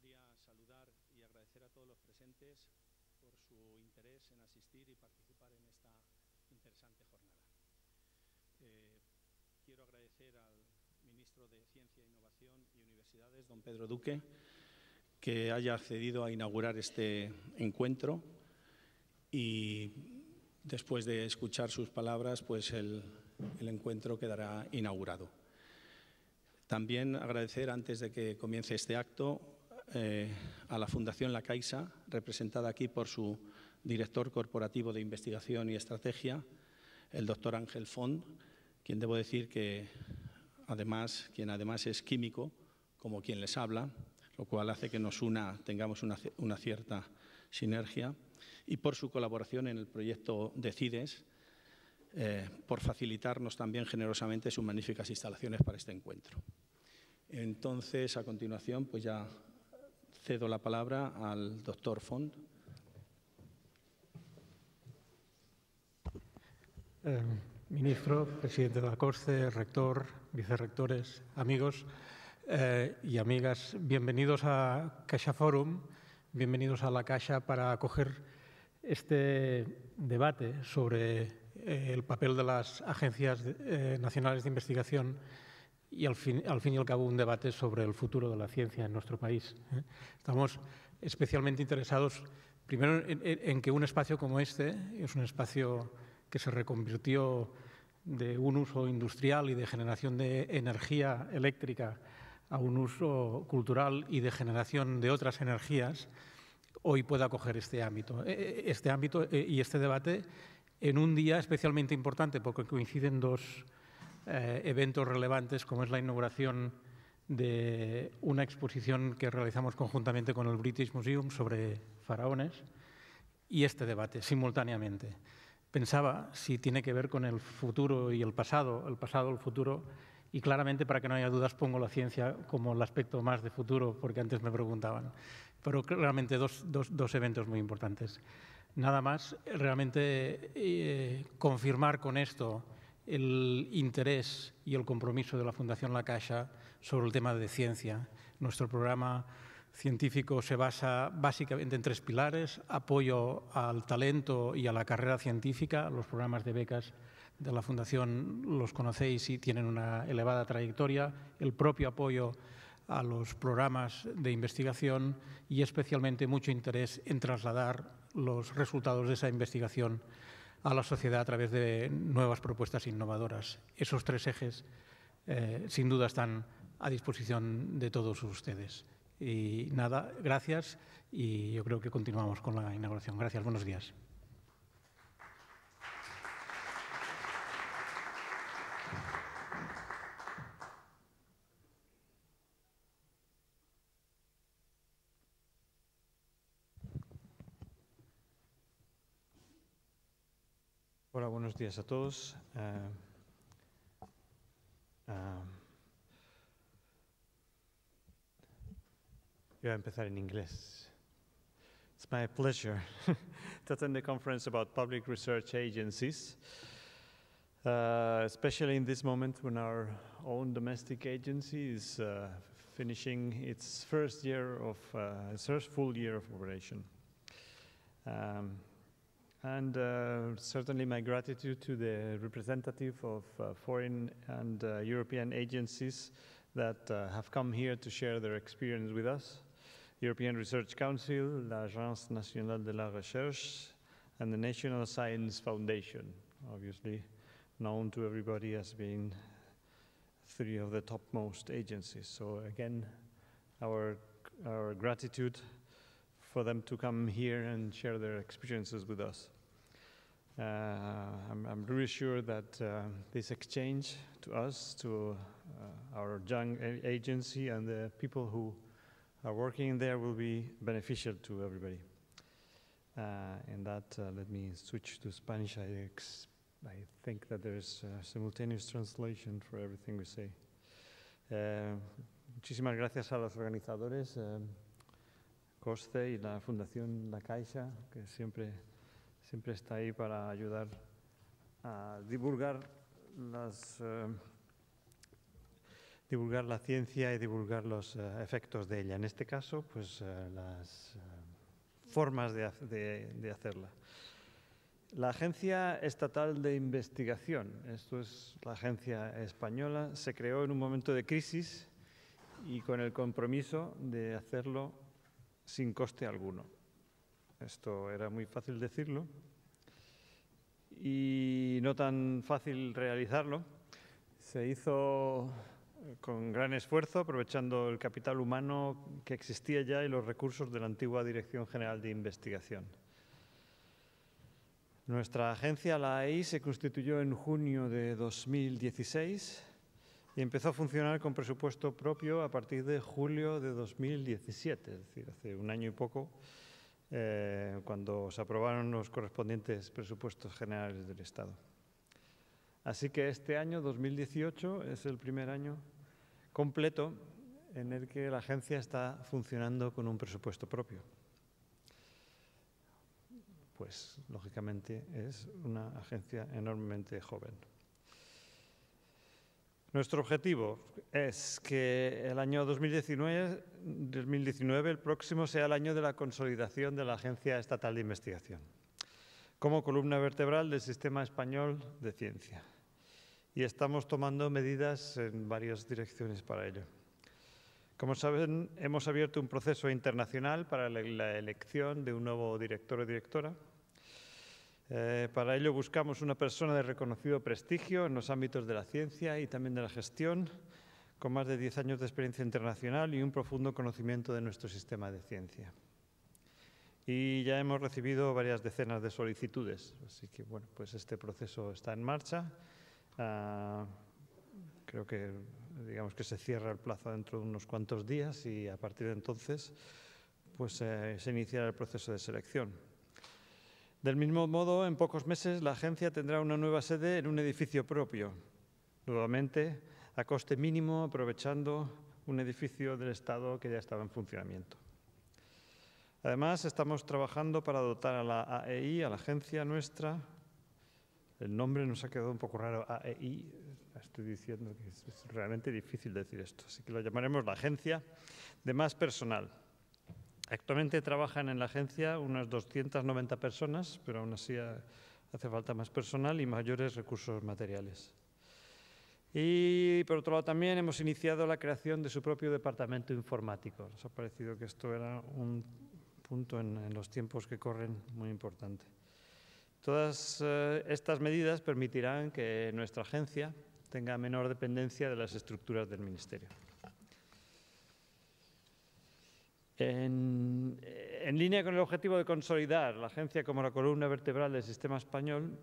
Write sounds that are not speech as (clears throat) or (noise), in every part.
gustaría saludar y agradecer a todos los presentes por su interés en asistir y participar en esta interesante jornada. Eh, quiero agradecer al ministro de Ciencia, Innovación y Universidades, don Pedro Duque, que haya accedido a inaugurar este encuentro y después de escuchar sus palabras, pues el encuentro quedará inaugurado. También agradecer, antes de que comience este acto, eh, a la Fundación La Caixa, representada aquí por su director corporativo de investigación y estrategia, el doctor Ángel Font, quien debo decir que además, quien además es químico, como quien les habla, lo cual hace que nos una, tengamos una, cierta sinergia, y por su colaboración en el proyecto Decides, eh, por facilitarnos también generosamente sus magníficas instalaciones para este encuentro. Entonces, a continuación, pues ya Cedo la palabra al doctor Font. Eh, ministro, presidente de la Corte, rector, vicerrectores, amigos eh, y amigas, bienvenidos a Caixa Forum, bienvenidos a la Caixa para acoger este debate sobre eh, el papel de las agencias nacionales de investigación y al fin, y al cabo un debate sobre el futuro de la ciencia en nuestro país. ¿eh? Estamos especialmente interesados, primero, en, en, que un espacio como este, es un espacio que se reconvirtió de un uso industrial y de generación de energía eléctrica a un uso cultural y de generación de otras energías, hoy pueda acoger este ámbito, e, e, este ámbito e, y este debate en un día especialmente importante porque coinciden dos, eh, eventos relevantes como es la inauguración de una exposición que realizamos conjuntamente con el British Museum sobre faraones y este debate simultáneamente. Pensaba si tiene que ver con el futuro y el pasado, el pasado, el futuro, y claramente para que no haya dudas pongo la ciencia como el aspecto más de futuro, porque antes me preguntaban, pero claramente dos, dos, dos eventos muy importantes. Nada más, realmente eh, confirmar con esto el interés y el compromiso de la Fundación La Caixa sobre el tema de ciencia. Nuestro programa científico se basa básicamente en tres pilares, apoyo al talento y a la carrera científica, los programas de becas de la Fundación los conocéis y tienen una elevada trayectoria, el propio apoyo a los programas de investigación y especialmente mucho interés en trasladar los resultados de esa investigación a la sociedad a través de nuevas propuestas innovadoras. Esos tres ejes, eh, sin duda, están a disposición de todos ustedes. Y nada, gracias y yo creo que continuamos con la inauguración. Gracias, buenos días. buenos días a todos. Uh, voy a empezar en inglés. It's my pleasure (laughs) to attend the conference about public research agencies, uh, especially in this moment when our own domestic agency is uh, finishing its first year of, uh, its first full year of operation. Um, and uh, certainly my gratitude to the representative of uh, foreign and uh, European agencies that uh, have come here to share their experience with us. European Research Council, l'Agence Nationale de la Recherche, and the National Science Foundation, obviously known to everybody as being three of the topmost agencies. So again, our, our gratitude for them to come here and share their experiences with us. Uh, I'm, I'm, really sure that uh, this exchange to us, to uh, our young agency and the people who are working there will be beneficial to everybody. and uh, that, uh, let me switch to Spanish. I, I think that there's simultaneous translation for everything we say. Uh, muchísimas gracias a los organizadores, um, Coste y la Fundación La Caixa, que siempre siempre está ahí para ayudar a divulgar las... Eh, divulgar la ciencia y divulgar los eh, efectos de ella. En este caso, pues eh, las formas de hacerla. La Agencia Estatal de Investigación, esto es la agencia española, se creó en un momento de crisis y con el compromiso de hacerlo sin coste alguno. Esto era muy fácil decirlo y no tan fácil realizarlo. Se hizo eh, con gran esfuerzo, aprovechando el capital humano que existía ya y los recursos de la antigua Dirección General de Investigación. Nuestra agencia, la AI, se constituyó en junio de 2016 y empezó a funcionar con presupuesto propio a partir de julio de 2017, es decir, hace un año y poco, eh, cuando se aprobaron los correspondientes presupuestos generales del Estado. Así que este año, 2018, es el primer año completo en el que la agencia está funcionando con un presupuesto propio. Pues, lógicamente, es una agencia enormemente joven. Nuestro objetivo es que el año 2019, 2019, el próximo, sea el año de la consolidación de la Agencia Estatal de Investigación como columna vertebral del sistema español de ciencia. Y estamos tomando medidas en varias direcciones para ello. Como saben, hemos abierto un proceso internacional para la elección de un nuevo director o directora eh, para ello buscamos una persona de reconocido prestigio en los ámbitos de la ciencia y también de la gestión, con más de 10 años de experiencia internacional y un profundo conocimiento de nuestro sistema de ciencia. Y ya hemos recibido varias decenas de solicitudes, así que bueno, pues este proceso está en marcha. Ah, creo que digamos que se cierra el plazo dentro de unos cuantos días y a partir de entonces pues eh, se iniciará el proceso de selección. Del mismo modo, en pocos meses la agencia tendrá una nueva sede en un edificio propio, nuevamente a coste mínimo, aprovechando un edificio del Estado que ya estaba en funcionamiento. Además, estamos trabajando para dotar a la AEI, a la agencia nuestra, el nombre nos ha quedado un poco raro, AEI, estoy diciendo que es, realmente difícil decir esto, así que lo llamaremos la agencia de más personal. Actualmente trabajan en la agencia unas 290 personas, pero aún así eh, hace falta más personal y mayores recursos materiales. Y por otro lado también hemos iniciado la creación de su propio departamento informático. Nos ha parecido que esto era un punto en, los tiempos que corren muy importante. Todas eh, estas medidas permitirán que nuestra agencia tenga menor dependencia de las estructuras del Ministerio. En, línea con el objetivo de consolidar la agencia como la columna vertebral del sistema español,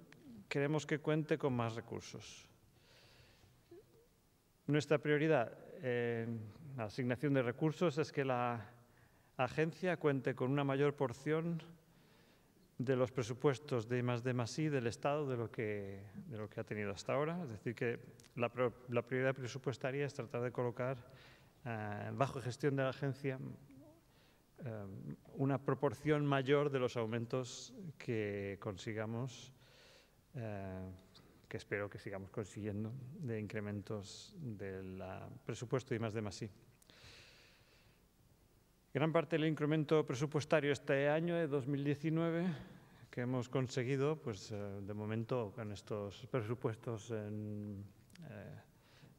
queremos que cuente con más recursos. Nuestra prioridad en la asignación de recursos es que la agencia cuente con una mayor porción de los presupuestos de más de más del Estado de lo, que, de lo que ha tenido hasta ahora. Es decir, que la, prioridad presupuestaria es tratar de colocar eh, bajo gestión de la agencia eh, una proporción mayor de los aumentos que consigamos, eh, que espero que sigamos consiguiendo, de incrementos del presupuesto y más de más sí. Gran parte del incremento presupuestario este año, de 2019, que hemos conseguido, pues eh, de momento con estos presupuestos, en,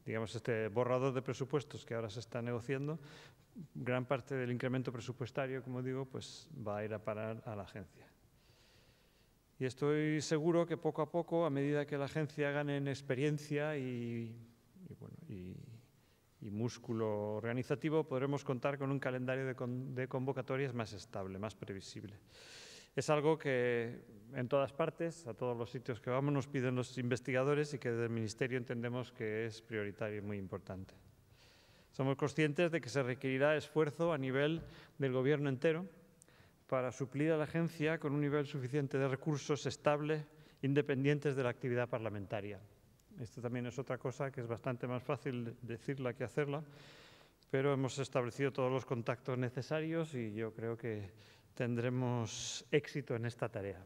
digamos este borrador de presupuestos que ahora se está negociando, gran parte del incremento presupuestario, como digo, pues va a ir a parar a la agencia. Y estoy seguro que poco a poco, a medida que la agencia gane en experiencia y, músculo organizativo, podremos contar con un calendario de, de convocatorias más estable, más previsible. Es algo que en todas partes, a todos los sitios que vamos, nos piden los investigadores y que desde el Ministerio entendemos que es prioritario y muy importante. Somos conscientes de que se requerirá esfuerzo a nivel del Gobierno entero para suplir a la agencia con un nivel suficiente de recursos estable, independientes de la actividad parlamentaria. Esto también es otra cosa que es bastante más fácil decirla que hacerla, pero hemos establecido todos los contactos necesarios y yo creo que tendremos éxito en esta tarea.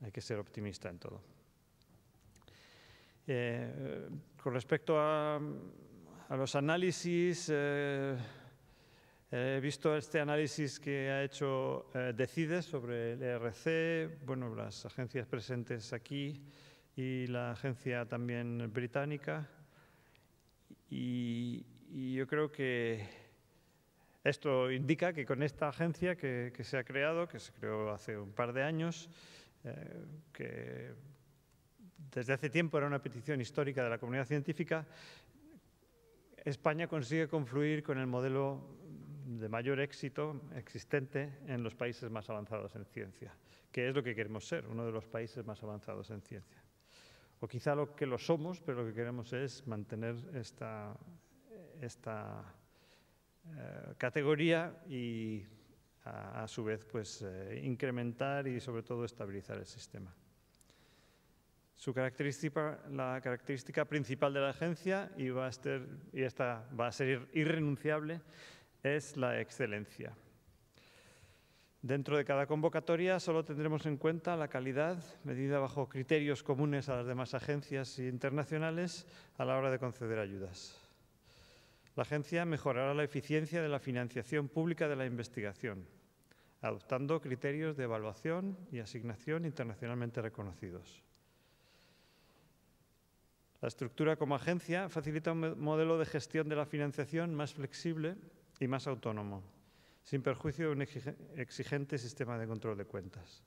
Hay que ser optimista en todo. Eh, con respecto a a los análisis. Eh, eh, he visto este análisis que ha hecho eh, Decide Decides sobre el ERC, bueno, las agencias presentes aquí y la agencia también británica. Y, yo creo que esto indica que con esta agencia que, se ha creado, que se creó hace un par de años, que desde hace tiempo era una petición histórica de la comunidad científica, España consigue confluir con el modelo de mayor éxito existente en los países más avanzados en ciencia, que es lo que queremos ser, uno de los países más avanzados en ciencia. O quizá lo que lo somos, pero lo que queremos es mantener esta, eh, categoría y a, su vez pues, eh, incrementar y sobre todo estabilizar el sistema característica, la característica principal de la agencia, y, va a ser, y esta va a ser irrenunciable, es la excelencia. Dentro de cada convocatoria solo tendremos en cuenta la calidad, medida bajo criterios comunes a las demás agencias internacionales a la hora de conceder ayudas. La agencia mejorará la eficiencia de la financiación pública de la investigación, adoptando criterios de evaluación y asignación internacionalmente reconocidos. La estructura como agencia facilita un modelo de gestión de la financiación más flexible y más autónomo, sin perjuicio de un exigente sistema de control de cuentas.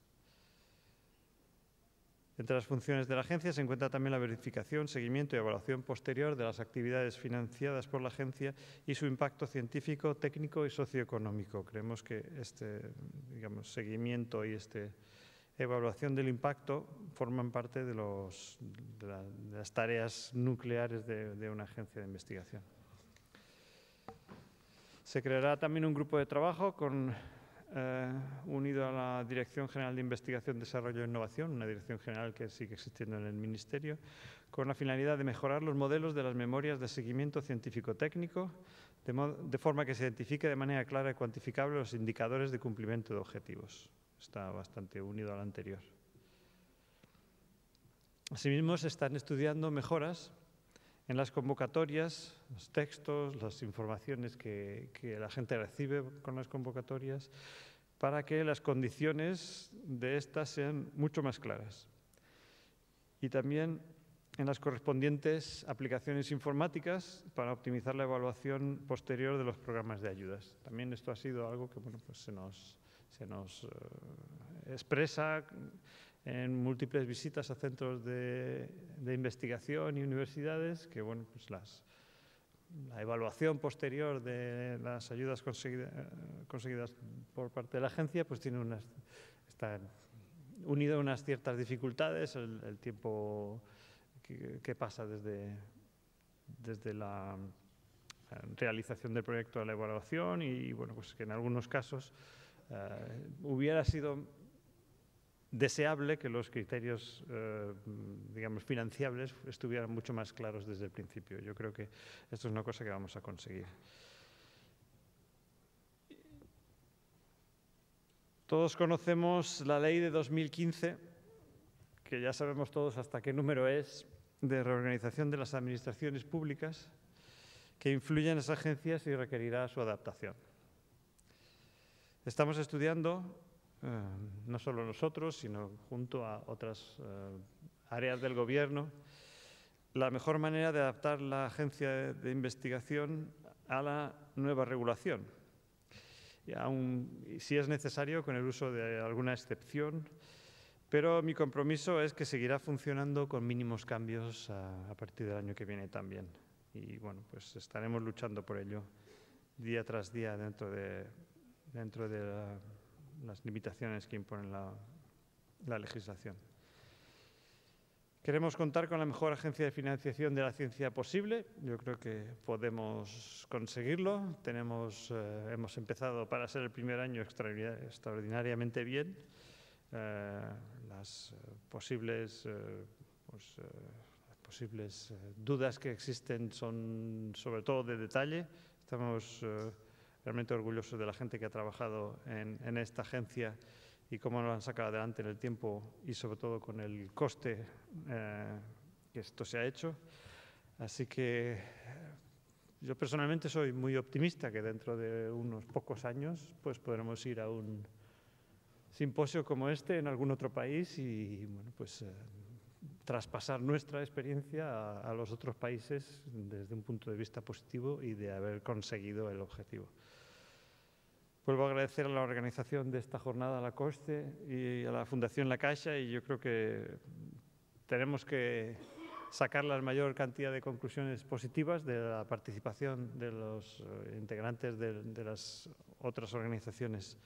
Entre las funciones de la agencia se encuentra también la verificación, seguimiento y evaluación posterior de las actividades financiadas por la agencia y su impacto científico, técnico y socioeconómico. Creemos que este seguimiento y este, evaluación del impacto forman parte de, las tareas nucleares de, una agencia de investigación. Se creará también un grupo de trabajo con, eh, unido a la Dirección General de Investigación, Desarrollo e Innovación, una dirección general que sigue existiendo en el Ministerio, con la finalidad de mejorar los modelos de las memorias de seguimiento científico-técnico, de forma que se identifique de manera clara y cuantificable los indicadores de cumplimiento de objetivos. Está bastante unido al anterior. Asimismo, se están estudiando mejoras en las convocatorias, los textos, las informaciones que, que, la gente recibe con las convocatorias, para que las condiciones de estas sean mucho más claras. Y también en las correspondientes aplicaciones informáticas para optimizar la evaluación posterior de los programas de ayudas. También esto ha sido algo que bueno, pues se nos se nos eh, expresa en múltiples visitas a centros de, investigación y universidades que bueno, pues la evaluación posterior de las ayudas eh, conseguidas por parte de la agencia pues tiene unas, está unido a unas ciertas dificultades, el, tiempo que, pasa desde, desde la realización del proyecto a la evaluación y bueno, pues que en algunos casos eh, hubiera sido deseable que los criterios, eh, digamos, financiables estuvieran mucho más claros desde el principio. Yo creo que esto es una cosa que vamos a conseguir. Todos conocemos la ley de 2015, que ya sabemos todos hasta qué número es, de reorganización de las administraciones públicas, que influye en las agencias y requerirá su adaptación. Estamos estudiando, eh, no solo nosotros, sino junto a otras eh, áreas del Gobierno, la mejor manera de adaptar la agencia de, investigación a la nueva regulación. Y aún si es necesario, con el uso de alguna excepción, pero mi compromiso es que seguirá funcionando con mínimos cambios a partir del año que viene también. Y bueno, pues estaremos luchando por ello día tras día dentro de dentro de las limitaciones que impone la, legislación. Queremos contar con la mejor agencia de financiación de la ciencia posible. Yo creo que podemos conseguirlo. Tenemos, eh, hemos empezado para ser el primer año extraordinariamente bien. Eh, eh, pues, las posibles, las posibles dudas que existen son sobre todo de detalle. Estamos realmente orgulloso de la gente que ha trabajado en, esta agencia y cómo nos han sacado adelante en el tiempo y sobre todo con el coste eh, que esto se ha hecho. Así que eh, yo personalmente soy muy optimista que dentro de unos pocos años pues podremos ir a un simposio como este en algún otro país y pues eh, traspasar nuestra experiencia a los otros países desde un punto de vista positivo y de haber conseguido el objetivo. Vuelvo a agradecer a la organización de esta jornada, a la COSTE y a la Fundación La Caixa y yo creo que tenemos que sacar la mayor cantidad de conclusiones positivas de la participación de los eh, integrantes de, las otras organizaciones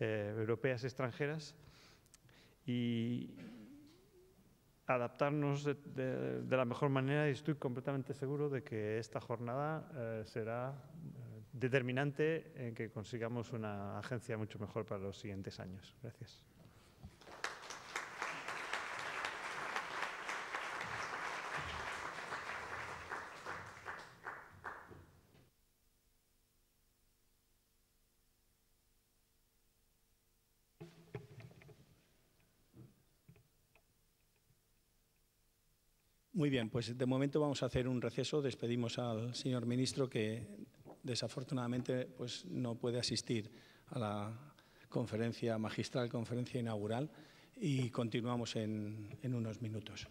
eh, europeas extranjeras y adaptarnos de, la mejor manera y estoy completamente seguro de que esta jornada eh, será determinante en que consigamos una agencia mucho mejor para los siguientes años. Gracias. Muy bien, pues de momento vamos a hacer un receso. Despedimos al señor ministro que desafortunadamente pues, no puede asistir a la conferencia magistral, conferencia inaugural, y continuamos en unos minutos.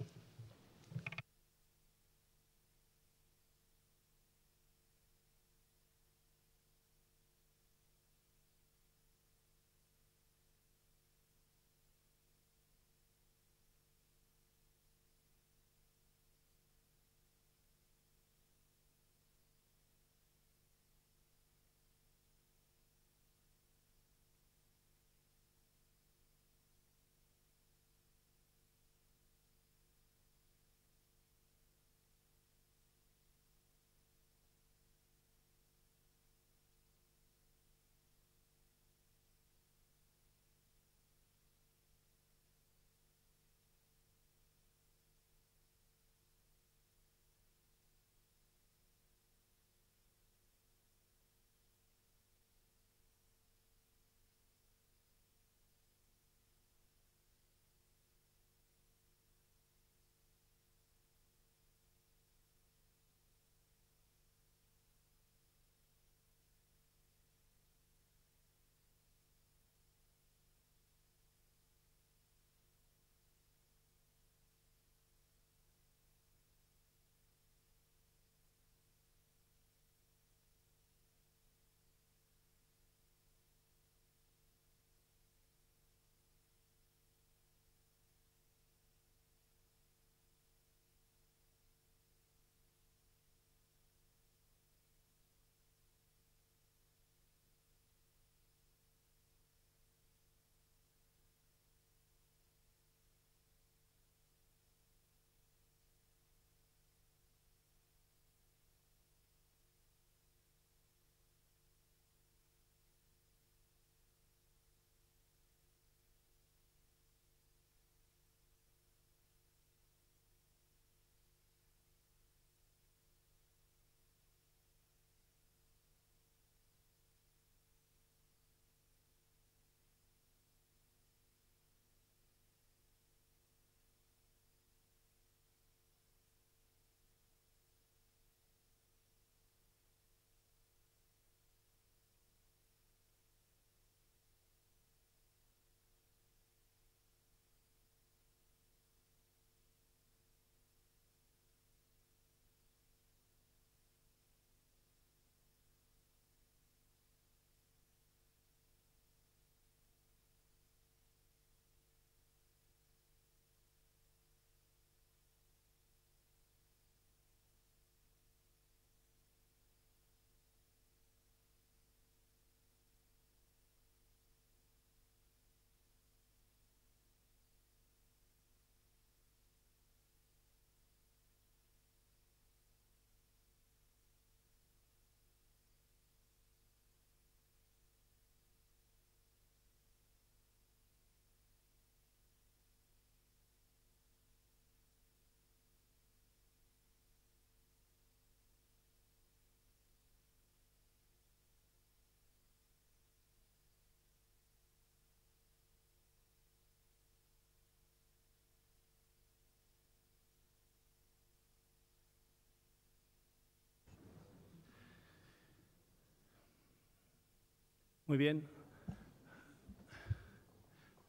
Muy bien.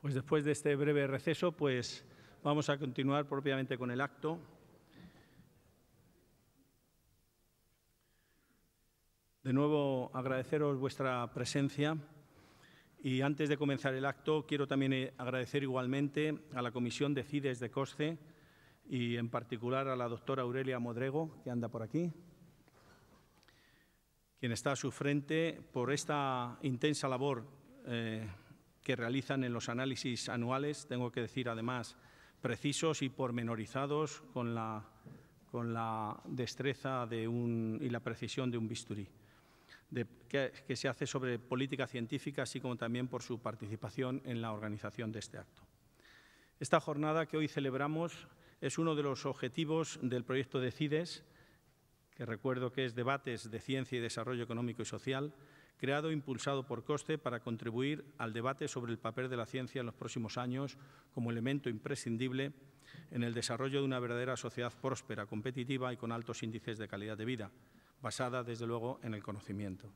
Pues después de este breve receso, pues vamos a continuar propiamente con el acto. De nuevo, agradeceros vuestra presencia. Y antes de comenzar el acto, quiero también eh, agradecer igualmente a la Comisión de CIDES de COSCE y en particular a la doctora Aurelia Modrego, que anda por aquí, quien está a su frente por esta intensa labor eh, que realizan en los análisis anuales, tengo que decir además precisos y pormenorizados con la, destreza y la precisión de un bisturí, que, se hace sobre política científica, así como también por su participación en la organización de este acto. Esta jornada que hoy celebramos es uno de los objetivos del proyecto DECIDES, recuerdo que es Debates de Ciencia y Desarrollo Económico y Social, creado e impulsado por COSTE para contribuir al debate sobre el papel de la ciencia en los próximos años como elemento imprescindible en el desarrollo de una verdadera sociedad próspera, competitiva y con altos índices de calidad de vida, basada, desde luego, en el conocimiento.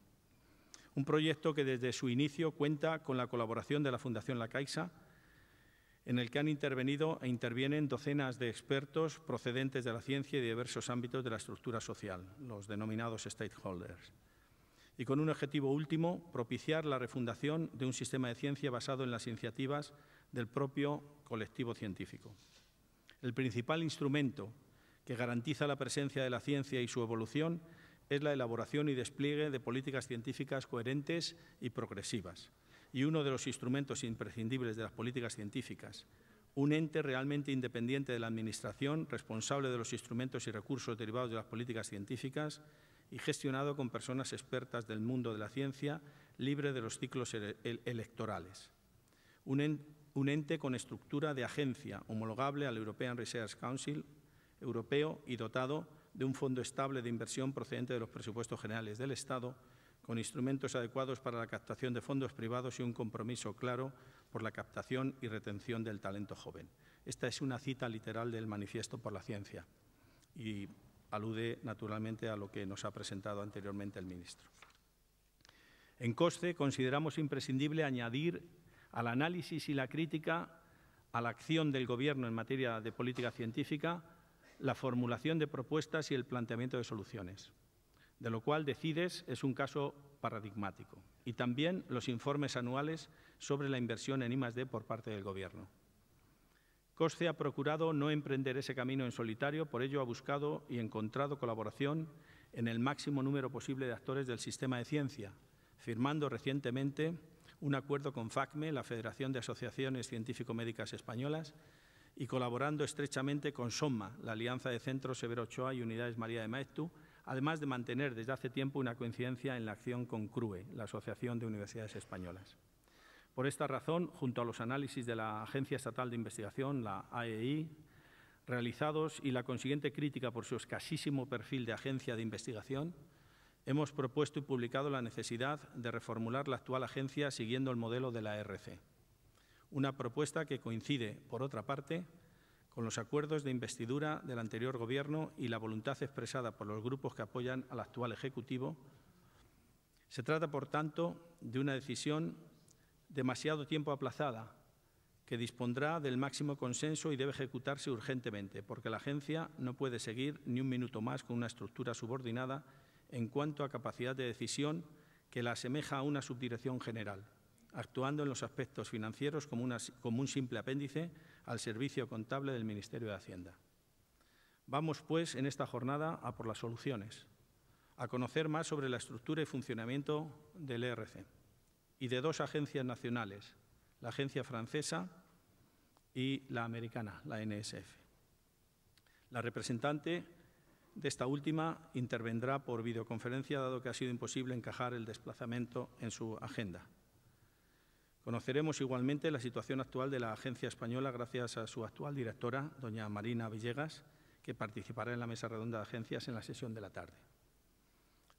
Un proyecto que desde su inicio cuenta con la colaboración de la Fundación La Caixa, en el que han intervenido e intervienen docenas de expertos procedentes de la ciencia y de diversos ámbitos de la estructura social, los denominados stakeholders. Y con un objetivo último, propiciar la refundación de un sistema de ciencia basado en las iniciativas del propio colectivo científico. El principal instrumento que garantiza la presencia de la ciencia y su evolución es la elaboración y despliegue de políticas científicas coherentes y progresivas y uno de los instrumentos imprescindibles de las políticas científicas, un ente realmente independiente de la Administración, responsable de los instrumentos y recursos derivados de las políticas científicas y gestionado con personas expertas del mundo de la ciencia, libre de los ciclos electorales. un ente con estructura de agencia, homologable al European Research Council europeo y dotado de un fondo estable de inversión procedente de los presupuestos generales del Estado, con instrumentos adecuados para la captación de fondos privados y un compromiso claro por la captación y retención del talento joven. Esta es una cita literal del Manifiesto por la Ciencia y alude naturalmente a lo que nos ha presentado anteriormente el ministro. En coste, consideramos imprescindible añadir al análisis y la crítica a la acción del Gobierno en materia de política científica la formulación de propuestas y el planteamiento de soluciones de lo cual Decides es un caso paradigmático, y también los informes anuales sobre la inversión en I+.D. por parte del Gobierno. COSCE ha procurado no emprender ese camino en solitario, por ello ha buscado y encontrado colaboración en el máximo número posible de actores del sistema de ciencia, firmando recientemente un acuerdo con FACME, la Federación de Asociaciones Científico-Médicas Españolas, y colaborando estrechamente con SOMMA, la Alianza de Centros Severo Ochoa y Unidades María de Maeztu, además de mantener desde hace tiempo una coincidencia en la acción con CRUE, la Asociación de Universidades Españolas. Por esta razón, junto a los análisis de la Agencia Estatal de Investigación, la AEI, realizados y la consiguiente crítica por su escasísimo perfil de agencia de investigación, hemos propuesto y publicado la necesidad de reformular la actual agencia siguiendo el modelo de la ARC. E una propuesta que coincide, por otra parte, con los acuerdos de investidura del anterior Gobierno y la voluntad expresada por los grupos que apoyan al actual Ejecutivo, se trata, por tanto, de una decisión demasiado tiempo aplazada que dispondrá del máximo consenso y debe ejecutarse urgentemente, porque la agencia no puede seguir ni un minuto más con una estructura subordinada en cuanto a capacidad de decisión que la asemeja a una subdirección general actuando en los aspectos financieros como, un simple apéndice al servicio contable del Ministerio de Hacienda. Vamos, pues, en esta jornada a por las soluciones, a conocer más sobre la estructura y funcionamiento del ERC y de dos agencias nacionales, la agencia francesa y la americana, la NSF. La representante de esta última intervendrá por videoconferencia, dado que ha sido imposible encajar el desplazamiento en su agenda. Conoceremos igualmente la situación actual de la Agencia Española gracias a su actual directora, doña Marina Villegas, que participará en la mesa redonda de agencias en la sesión de la tarde.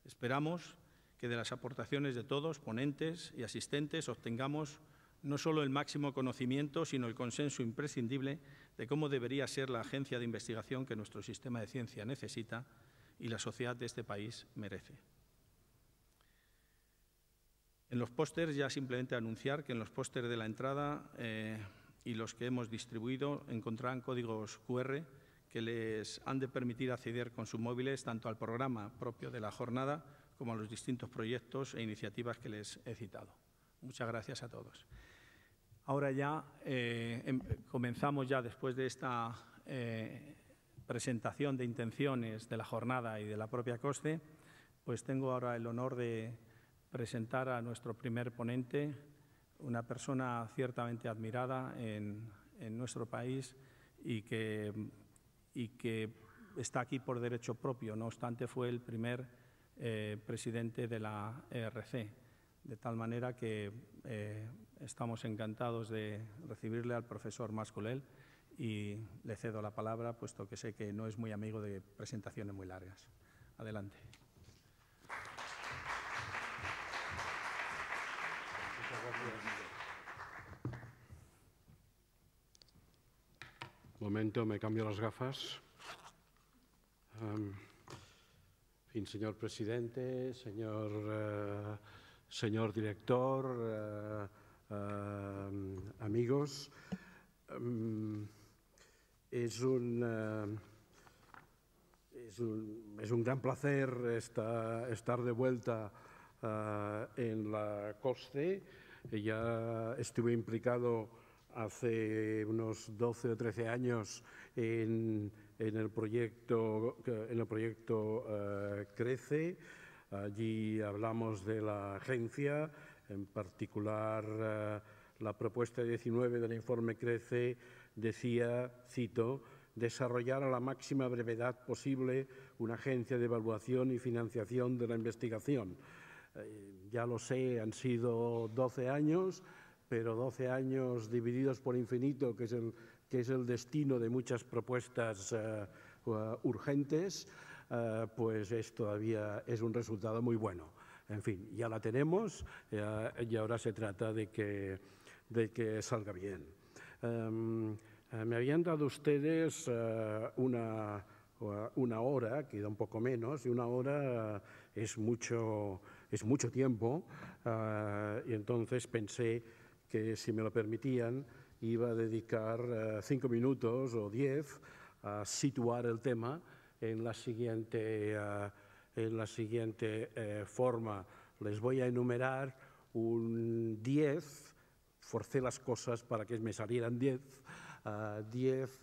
Esperamos que de las aportaciones de todos, ponentes y asistentes, obtengamos no solo el máximo conocimiento, sino el consenso imprescindible de cómo debería ser la agencia de investigación que nuestro sistema de ciencia necesita y la sociedad de este país merece. En los pósters ya simplemente anunciar que en los pósters de la entrada eh, y los que hemos distribuido encontrarán códigos QR que les han de permitir acceder con sus móviles tanto al programa propio de la jornada como a los distintos proyectos e iniciativas que les he citado. Muchas gracias a todos. Ahora ya eh, em, comenzamos ya después de esta eh, presentación de intenciones de la jornada y de la propia COSTE, pues tengo ahora el honor de presentar a nuestro primer ponente, una persona ciertamente admirada en, nuestro país y que, y que, está aquí por derecho propio. No obstante, fue el primer eh, presidente de la ERC. De tal manera que eh, estamos encantados de recibirle al profesor Masculel y le cedo la palabra, puesto que sé que no es muy amigo de presentaciones muy largas. Adelante. Momento, me cambio las gafas. Um, fin, señor presidente, señor, uh, señor director, uh, uh, amigos. Um, es un... Es eh, un, es un, gran placer esta, estar de vuelta uh, en la COSCE. Ya estuve implicado hace unos 12 o 13 años en, el proyecto, en el proyecto eh, Crece. Allí hablamos de la agencia, en particular eh, la propuesta 19 del informe Crece decía, cito, desarrollar a la máxima brevedad posible una agencia de evaluación y financiación de la investigación. Eh, ya lo sé, han sido 12 años, pero 12 años divididos por infinito, que es el, que es el destino de muchas propuestas eh, eh, urgentes, eh, pues es todavía es un resultado muy bueno. En fin, ya la tenemos y ahora se trata de que, salga bien. Em, me habían dado ustedes una, una hora, queda un poco menos, y una hora es mucho es mucho tiempo, eh, y entonces pensé que si me lo permitían iba a dedicar eh, cinco minutos o diez a situar el tema en la siguiente, eh, en la siguiente forma. Les voy a enumerar un diez, forcé las cosas para que me salieran diez, diez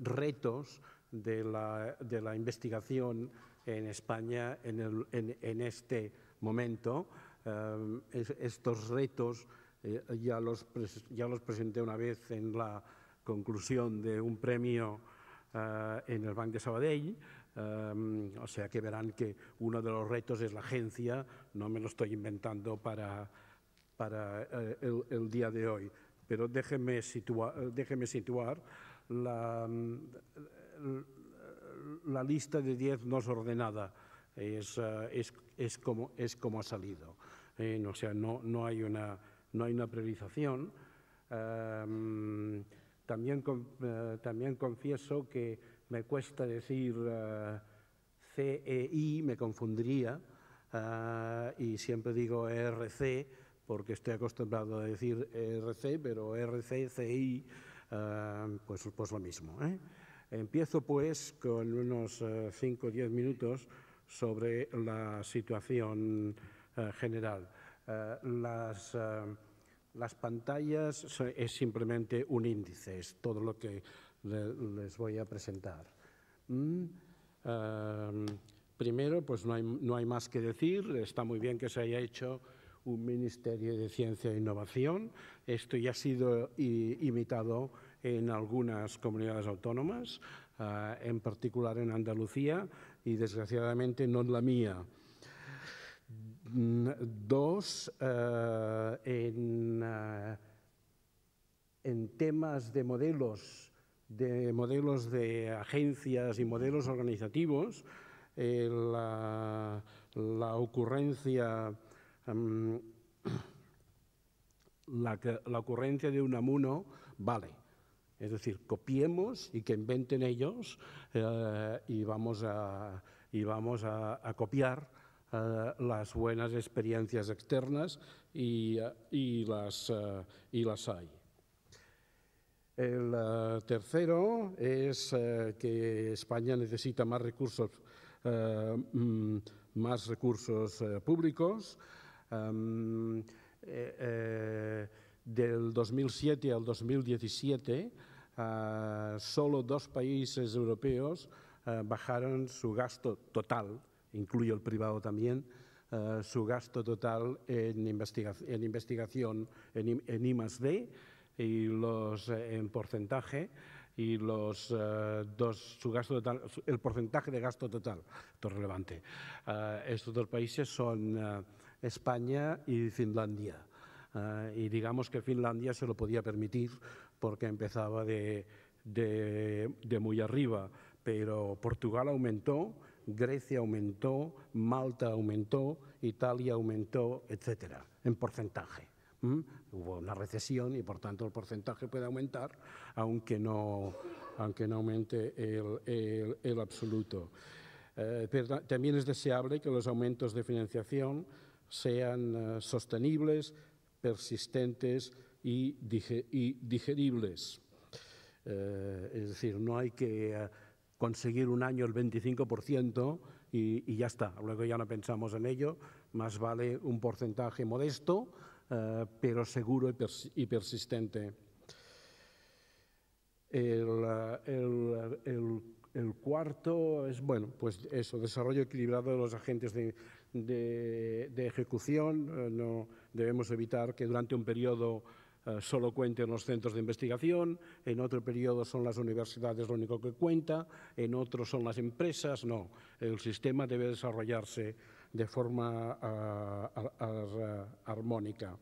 retos de la, de la, investigación en España en, en, en este momento. Eh, estos retos eh, ya, los ya los presenté una vez en la conclusión de un premio eh, en el Banco de Sabadell, o sea que verán que uno de los retos es la agencia, no me lo estoy inventando para, para el, día de hoy. Pero déjenme situar la, la lista de 10 no ordenada es, eh, es, es, como, es como ha salido. ¿eh? o sea, no, no, hay una, no hay una priorización. Em, también, eh, también confieso que me cuesta decir CEI, me confundiría, y siempre digo ERC, porque estoy acostumbrado a decir ERC, pero ERC, CI, pues, pues lo mismo. Empiezo pues con unos 5 o 10 minutos sobre la situación eh, general. Eh, eh, las, pantallas es simplemente un índice, es todo lo que les voy a presentar. Mm, em, primero, pues no hay, no hay más que decir, está muy bien que se haya hecho un Ministerio de Ciencia e Innovación. Esto ya ha sido imitado en algunas comunidades autónomas, en particular en Andalucía, y desgraciadamente no la mía. Mm, dos, eh, eh, en, temas de modelos, de modelos de agencias y modelos organizativos, eh, la, la, ocurrencia... Mm, (coughs) la, la ocurrencia de Unamuno, vale, es decir, copiemos y que inventen ellos eh, y vamos a, y vamos a, copiar eh, las buenas experiencias externas y, eh, las, hay. El tercero es que España necesita más recursos, mm, más recursos públicos. Em, del 2007 al 2017 Ah, solo dos países europeos ah, bajaron su gasto total, incluyo el privado también, ah, su gasto total en, en investigación en, en y los eh, en porcentaje y los dos, su gasto total, el porcentaje de gasto total, esto relevante. estos dos países son España y Finlandia. y digamos que Finlandia se lo podía permitir porque empezaba de, muy arriba, pero Portugal aumentó, Grecia aumentó, Malta aumentó, Italia aumentó, etcétera, en porcentaje. Hubo una recesión y por tanto el porcentaje puede aumentar, aunque no, aunque no aumente el, absoluto. Eh, también es deseable que los aumentos de financiación sean eh, sostenibles, persistentes, y, digeribles. Eh, es decir, no hay que eh, conseguir un año el 25% y, ya está. Luego ya no pensamos en ello, más vale un porcentaje modesto, eh, pero seguro y, persistente. El, cuarto es, bueno, pues eso, desarrollo equilibrado de los agentes de, de ejecución. No, debemos evitar que durante un periodo eh, solo cuenta en los centros de investigación, en otro periodo son las universidades lo único que cuenta, en otro son las empresas, no. El sistema debe desarrollarse de forma ah, ah, armónica.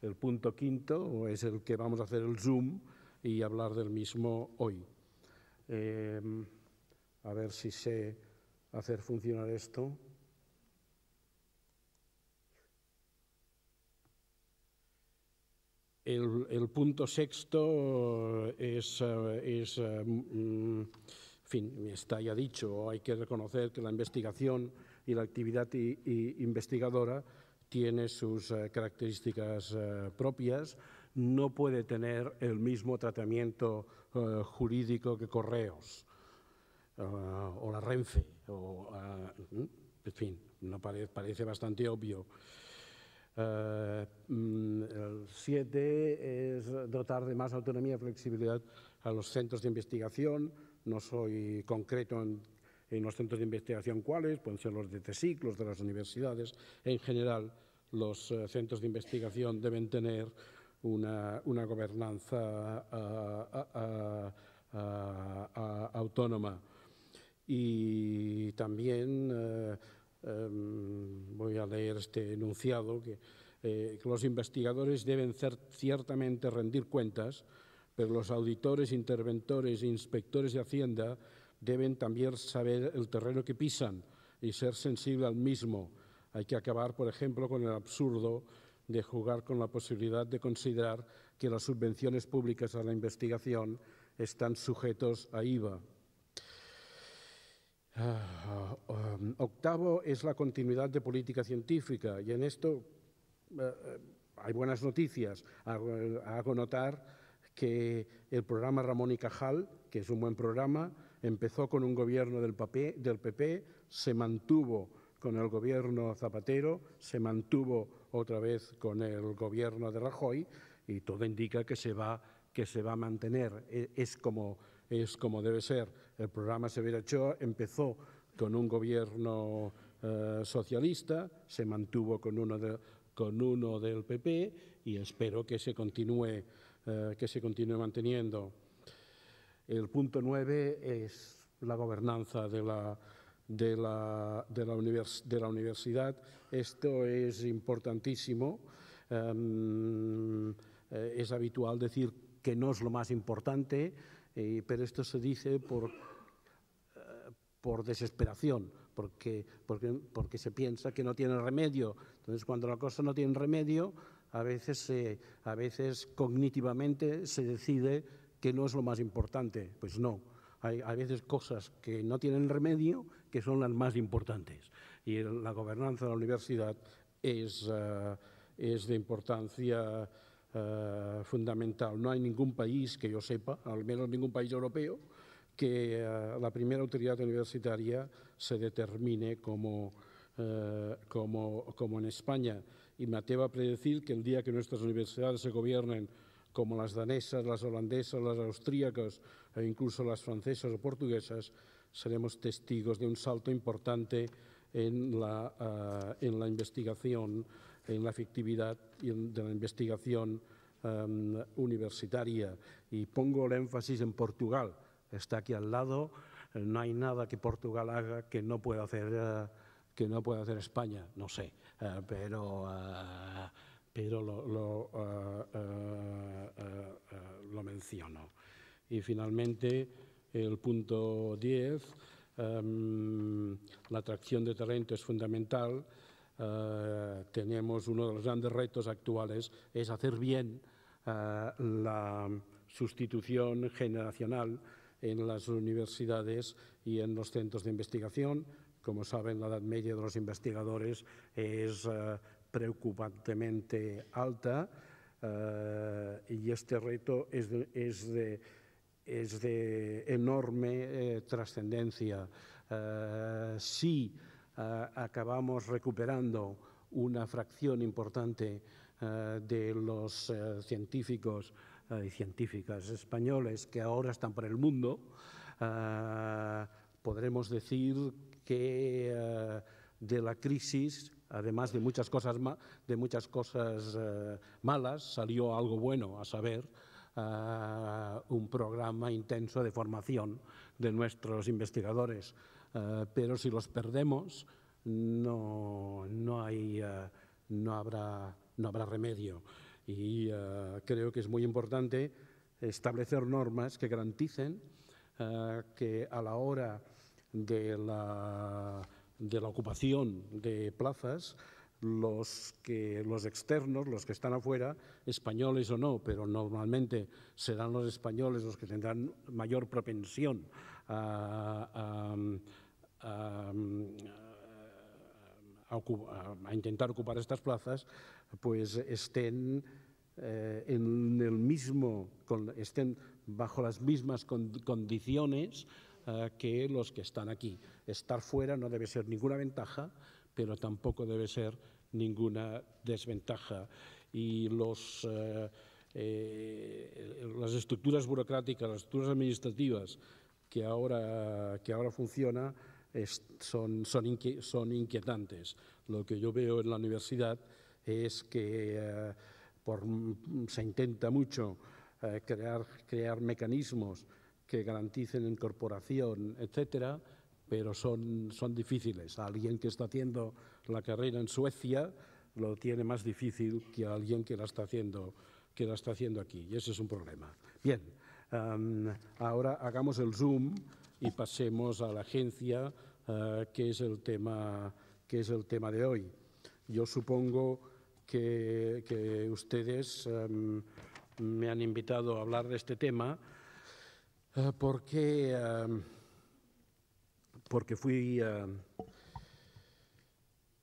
El punto quinto es el que vamos a hacer el zoom y hablar del mismo hoy. Em, a ver si sé hacer funcionar esto. El, punto sexto es, eh, es eh, mm, fin, está ya dicho, hay que reconocer que la investigación y la actividad investigadora tiene sus eh, características propias, no puede tener el mismo tratamiento jurídico que Correos o la Renfe, o, mm, en fin, no parece bastante obvio. Eh, mm, el 7 es dotar de más autonomía y flexibilidad a los centros de investigación. No soy concreto en, los centros de investigación cuáles, pueden ser los de TESIC, los de las universidades. En general, los eh, centros de investigación deben tener una, gobernanza autónoma. Y también. Eh, Em, voy a leer este enunciado, que, eh, los investigadores deben ciertamente rendir cuentas, pero los auditores, interventores e inspectores de Hacienda deben también saber el terreno que pisan y ser sensibles al mismo. Hay que acabar, por ejemplo, con el absurdo de jugar con la posibilidad de considerar que las subvenciones públicas a la investigación están sujetos a IVA. Ah, um, octavo es la continuidad de política científica y en esto eh, eh, hay buenas noticias. Eh, hago, notar que el programa Ramón y Cajal, que es un buen programa, empezó con un gobierno del, del PP, se mantuvo con el gobierno Zapatero, se mantuvo otra vez con el gobierno de Rajoy y todo indica que se va, que se va a mantener. E, es como debe ser. El programa Severa Ochoa empezó con un gobierno eh, socialista, se mantuvo con uno, con uno del PP y espero que se continúe, eh, que se continúe manteniendo. El punto nueve es la gobernanza de la, de la, de la, universidad. Esto es importantísimo. Em, eh, es habitual decir que no es lo más importante, pero esto se dice por por desesperación, porque, porque, se piensa que no tiene remedio. Entonces, cuando la cosa no tiene remedio, a veces, a veces cognitivamente se decide que no es lo más importante. Pues no, hay a veces cosas que no tienen remedio que son las más importantes. Y la gobernanza de la universidad es, eh, de importancia eh, fundamental. No hay ningún país que yo sepa, al menos ningún país europeo, que eh, la primera autoridad universitaria se determine eh, como, en España. Y me atrevo a predecir que el día que nuestras universidades se gobiernen como las danesas, las holandesas, las austríacas e incluso las francesas o portuguesas, seremos testigos de un salto importante en la, eh, investigación, en la efectividad de la investigación em, universitaria. Y pongo el énfasis en Portugal, está aquí al lado, no hay nada que Portugal haga que no pueda hacer, eh, que no pueda hacer España, no sé, eh, pero, eh, pero lo, lo, menciono. Y finalmente, el punto 10, em, la atracción de talento es fundamental. tenemos uno de los grandes retos actuales es hacer bien la sustitución generacional en las universidades y en los centros de investigación. Como saben, la edad media de los investigadores es eh, preocupantemente alta eh, y este reto es de, enorme eh, trascendencia. si acabamos recuperando una fracción importante de los científicos y científicas españoles que ahora están por el mundo, eh, podremos decir que eh, de la crisis, además de muchas cosas, de muchas cosas eh, malas, salió algo bueno, a saber, un programa intenso de formación de nuestros investigadores. pero si los perdemos, no, no, hay, no, habrá, no habrá remedio y ah, creo que es muy importante establecer normas que garanticen ah, que a la hora de la, ocupación de plazas los, que, los externos, los que están afuera, españoles o no, pero normalmente serán los españoles los que tendrán mayor propensión a, a, mm, mm, a intentar ocupar estas plazas, pues estén eh, en el mismo, estén bajo las mismas condiciones eh, que los que están aquí. Estar fuera no debe ser ninguna ventaja, pero tampoco debe ser ninguna desventaja. Y los, eh, las estructuras burocráticas, las estructuras administrativas que ahora, que ahora funcionan, son, son, son, inquietantes. Lo que yo veo en la universidad es que Mm, se intenta mucho eh, crear, crear mecanismos que garanticen incorporación, etcétera, pero son, son difíciles. Alguien que está haciendo la carrera en Suecia lo tiene más difícil que alguien que la está haciendo, que la está haciendo aquí, y ese es un problema. Bien, ahora hagamos el zoom y pasemos a la agencia, eh, que, es el tema, que es el tema de hoy. Yo supongo que, ustedes em, me han invitado a hablar de este tema eh, porque, em, porque, fui, em,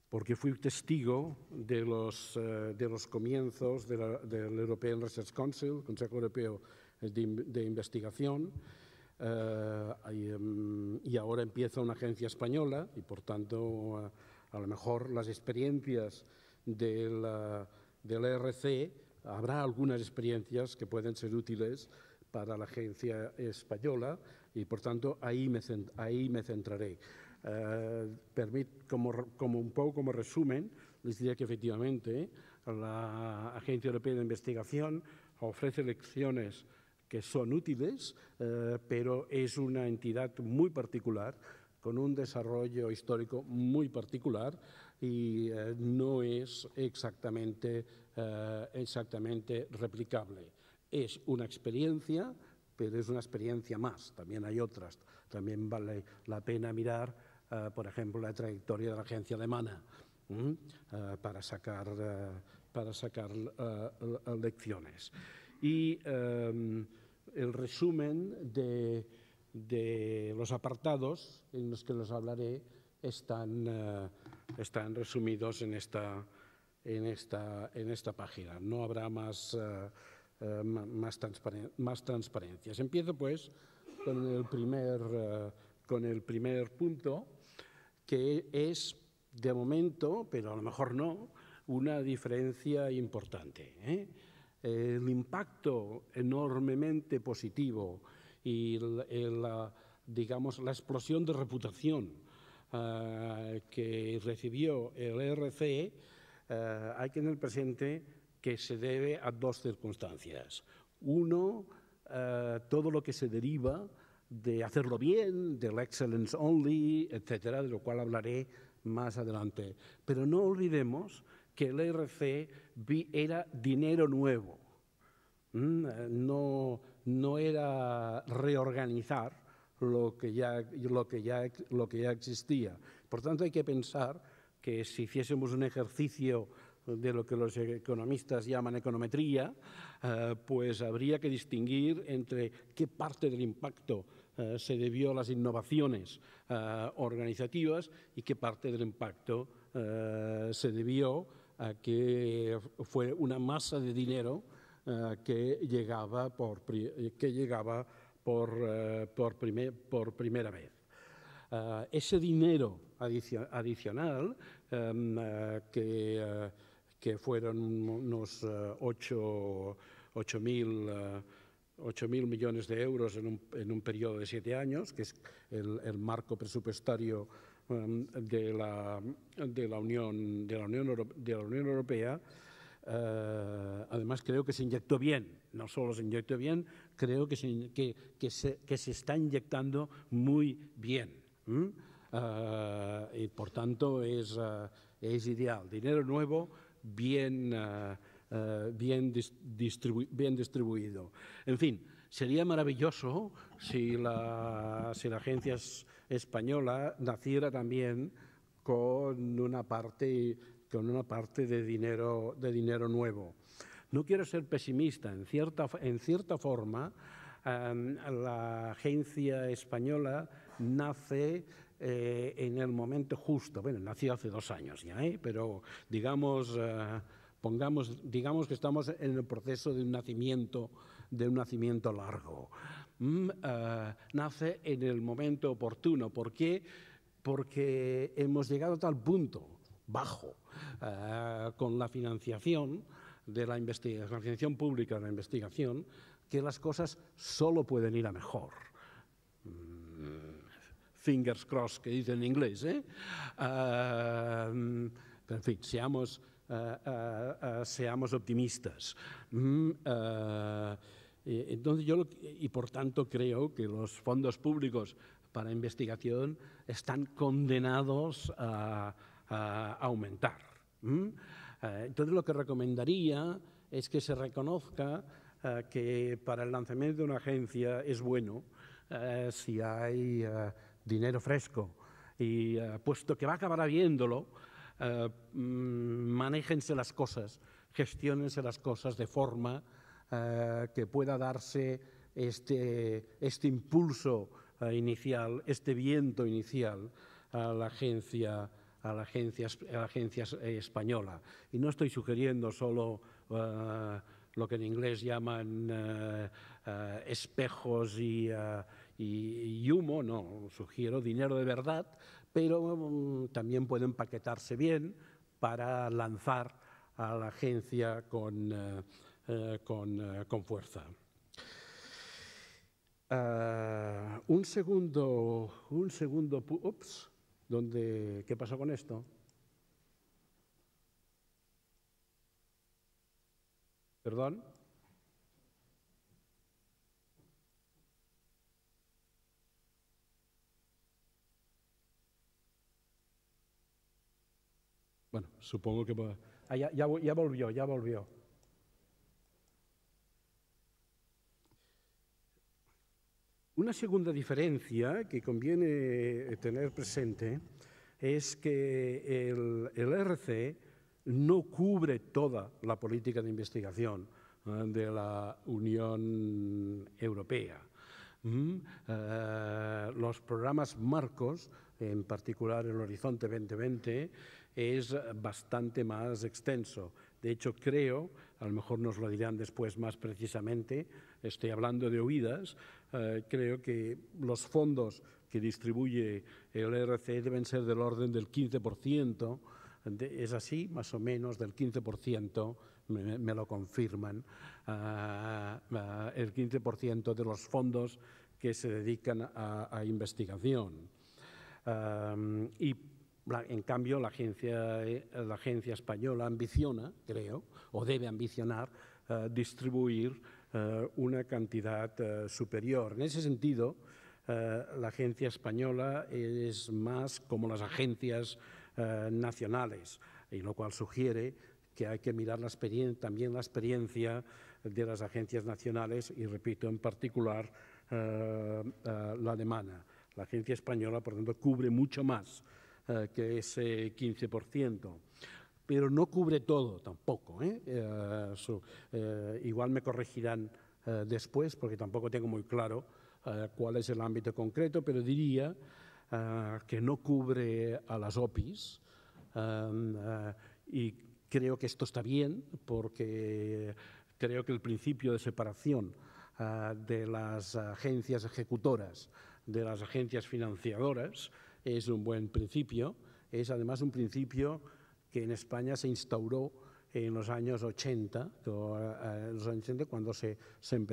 porque fui testigo de los, eh, de los comienzos del European Research Council, Consejo Europeo de, Investigación, eh, y, ahora empieza una agencia española y por tanto a lo mejor las experiencias del la, e habrá algunas experiencias que pueden ser útiles para la agencia española y, por tanto, ahí me, ahí me centraré. Eh, permit, como, un poco como resumen, les diría que efectivamente la Agencia Europea de Investigación ofrece lecciones que son útiles, eh, pero es una entidad muy particular, con un desarrollo histórico muy particular, y eh, no es exactamente, eh, exactamente replicable. Es una experiencia, pero es una experiencia más. También hay otras. También vale la pena mirar, eh, por ejemplo, la trayectoria de la agencia alemana para sacar, para sacar lecciones. Y el resumen de, de, los apartados en los que los hablaré están están resumidos en esta, en esta, en esta página. No habrá más, eh, eh, transparencias. Empiezo pues con el primer, eh, con el primer punto, que es de momento, pero a lo mejor no, una diferencia importante. El impacto enormemente positivo y digamos, la explosión de reputación Ah, que recibió el ERC, eh, hay que tener presente que se debe a dos circunstancias. Uno, eh, todo lo que se deriva de hacerlo bien, del excellence only, etcétera, de lo cual hablaré más adelante. Pero no olvidemos que el ERC era dinero nuevo, mm, eh, no, no era reorganizar, lo que ya, lo que ya, lo que ya existía. Por tanto, hay que pensar que si hiciésemos un ejercicio de lo que los economistas llaman econometría, eh, pues habría que distinguir entre qué parte del impacto eh, se debió a las innovaciones eh, organizativas y qué parte del impacto se debió a que fue una masa de dinero que llegaba, por, que llegaba eh, por, primera vez. Eh, ese dinero adicional em, eh, que, que, fueron unos mil... 8.000 millones de euros en un, en periodo de siete años, que es el, marco presupuestario em, de, la, de, la, Unión, de, la de la Unión Europea. además, creo que se inyectó bien, no solo se inyectó bien, creo que se, está inyectando muy bien. Ah, y por tanto es, ah, ideal. Dinero nuevo, ah, bien, distribuido. En fin, sería maravilloso si la, agencia española naciera también con una parte, con una parte de, dinero, de dinero nuevo. No quiero ser pesimista, en cierta, forma, em, la agencia española nace eh, en el momento justo, bueno, nació hace dos años ya, ¿eh? pero digamos, eh, digamos que estamos en el proceso de un nacimiento, de un nacimiento largo. Mm, nace en el momento oportuno, ¿por qué? Porque hemos llegado a tal punto bajo con la financiación de la financiación pública de la investigación, que las cosas solo pueden ir a mejor. Mm, fingers crossed, que dicen en inglés. ¿eh? Ah, en fin, seamos, ah, ah, seamos optimistas. Mm, eh, entonces yo y por tanto creo que los fondos públicos para investigación están condenados a, aumentar. Eh, entonces lo que recomendaría es que se reconozca eh, que para el lanzamiento de una agencia es bueno eh, si hay dinero fresco. Y puesto que va a acabar habiéndolo, mm, manéjense las cosas, gestionense las cosas de forma que pueda darse este, este impulso inicial, este viento inicial a la agencia a la agencia, eh, española. Y no estoy sugiriendo solo eh, lo que en inglés llaman eh, espejos y, humo, no, sugiero dinero de verdad, pero mm, también pueden paquetarse bien para lanzar a la agencia con, con fuerza. un segundo, un segundo, donde, ¿qué pasó con esto? ¿Perdón? Bueno, supongo que... Ah, ya, ya volvió, ya volvió. Una segunda diferencia que conviene eh, tener presente es que el, ERC e no cubre toda la política de investigación eh, de la Unión Europea. Mm, eh, los programas marcos, en particular el Horizonte 2020, es bastante más extenso. De hecho, creo, a lo mejor nos lo dirán después más precisamente, estoy hablando de oídas, eh, creo que los fondos que distribuye el RCE deben ser del orden del 15%, es así, más o menos, del 15%, me, lo confirman, ah, ah, el 15% de los fondos que se dedican a, investigación. y en cambio, la agencia, eh, la agencia española ambiciona, creo, o debe ambicionar, eh, distribuir eh, una cantidad eh, superior. En ese sentido, eh, la agencia española es más como las agencias nacionales, y lo cual sugiere que hay que mirar la también la experiencia de las agencias nacionales y, repito, en particular la alemana. La agencia española, por tanto, cubre mucho más que ese 15% pero no cubre todo tampoco. ¿eh? Eh, eh, igual me corregirán después, porque tampoco tengo muy claro cuál es el ámbito concreto, pero diría que no cubre a las OPIs y creo que esto está bien, porque creo que el principio de separación de las agencias ejecutoras, de las agencias financiadoras, es un buen principio, es además un principio que en España se instauró en los años 80, eh, cuando, se, se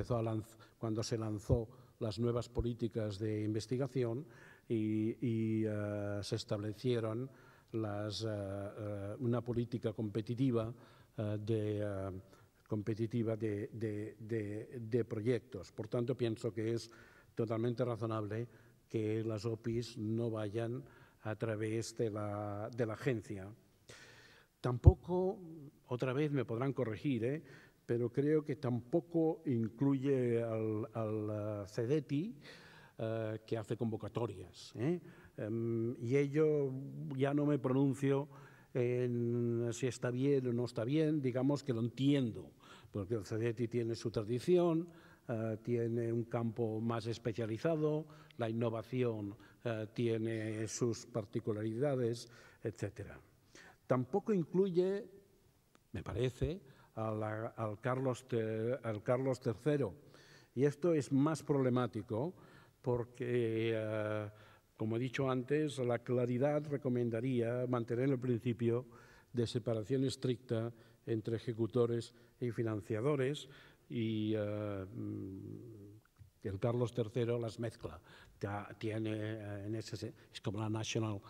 cuando se lanzó las nuevas políticas de investigación y, eh, se establecieron eh, una política competitiva de proyectos. Por tanto, pienso que es totalmente razonable que las OPIs no vayan a través de la agencia. Tampoco, otra vez me podrán corregir, ¿eh? pero creo que tampoco incluye al, CEDETI, eh, eh, que hace convocatorias. Em, y ello ya no me pronuncio en si está bien o no está bien, digamos que lo entiendo, porque el CEDETI tiene su tradición, tiene un campo más especializado, la innovación tiene sus particularidades, etcétera. Tampoco incluye, me parece, al, Carlos, al Carlos III. Y esto es más problemático porque, eh, como he dicho antes, la claridad recomendaría mantener el principio de separación estricta entre ejecutores y financiadores y eh, mm, el Carlos III las mezcla. Tiene, eh, en es como la National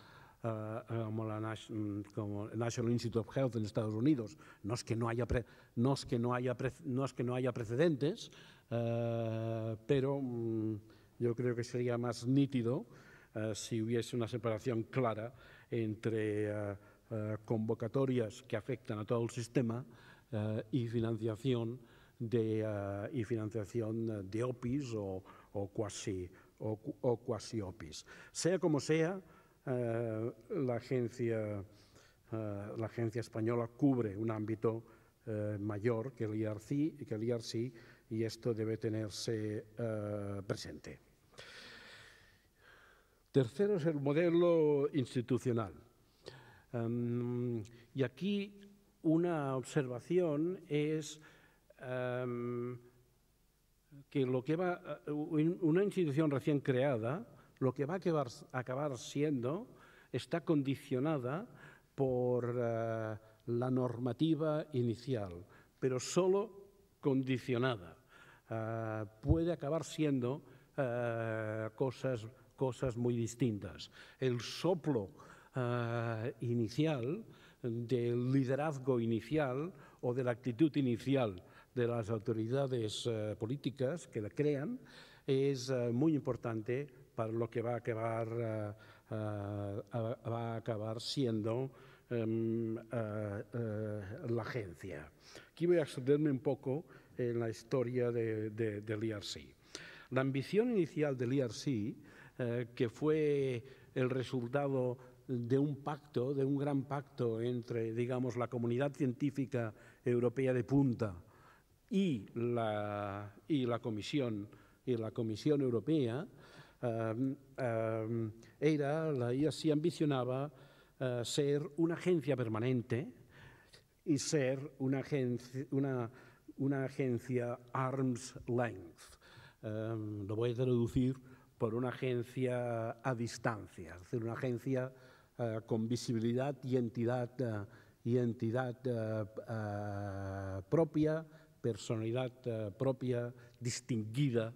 eh, eh, como, la, mm, el National Institute of Health en Estados Unidos, no es que no haya, no es que no haya, no es que no haya precedentes, eh, pero mm, yo creo que sería más nítido si hubiese una separación clara entre convocatorias que afectan a todo el sistema y financiación de, y financiación de OPIs o, o, cuasi, o, o cuasi OPIs. Sea como sea, eh, eh, la, agencia, española cubre un ámbito eh, mayor que el IRC y que el y esto debe tenerse presente. Tercero es el modelo institucional. Em, y aquí una observación es em, que lo que va una institución recién creada lo que va a acabar, siendo está condicionada por eh, la normativa inicial, pero solo condicionada. Eh, puede acabar siendo eh, cosas, cosas muy distintas. El soplo inicial del liderazgo inicial o de la actitud inicial de las autoridades políticas que la crean es muy importante para lo que va a acabar, siendo la agencia. Aquí voy a extenderme un poco en la historia del IRC. E la ambición inicial del IRC, e eh, que fue el resultado de un pacto, de un gran pacto entre, digamos, la comunidad científica europea de punta y la Comisión Europea era, la si ambicionaba eh, ser una agencia permanente y ser una agencia, arm's length. lo voy a traducir por una agencia a distancia, es decir, una agencia eh, con visibilidad y entidad, eh, y entidad propia, personalidad propia, distinguida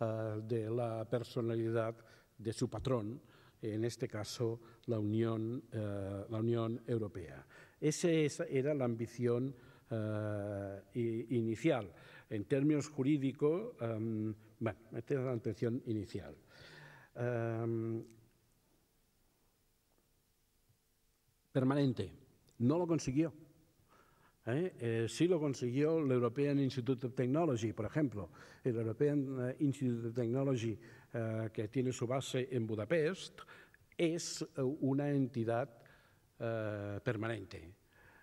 Ah, de la personalidad de su patrón, en este caso la Unión, eh, la Unión Europea. Esa era la ambición eh, inicial. En términos jurídicos, em, bueno, esta era la intención inicial. Em, permanente. No lo consiguió. ¿eh? Eh, sí lo consiguió el European Institute of Technology, por ejemplo. El European eh, Institute of Technology, que tiene su base en Budapest, es una entidad permanente.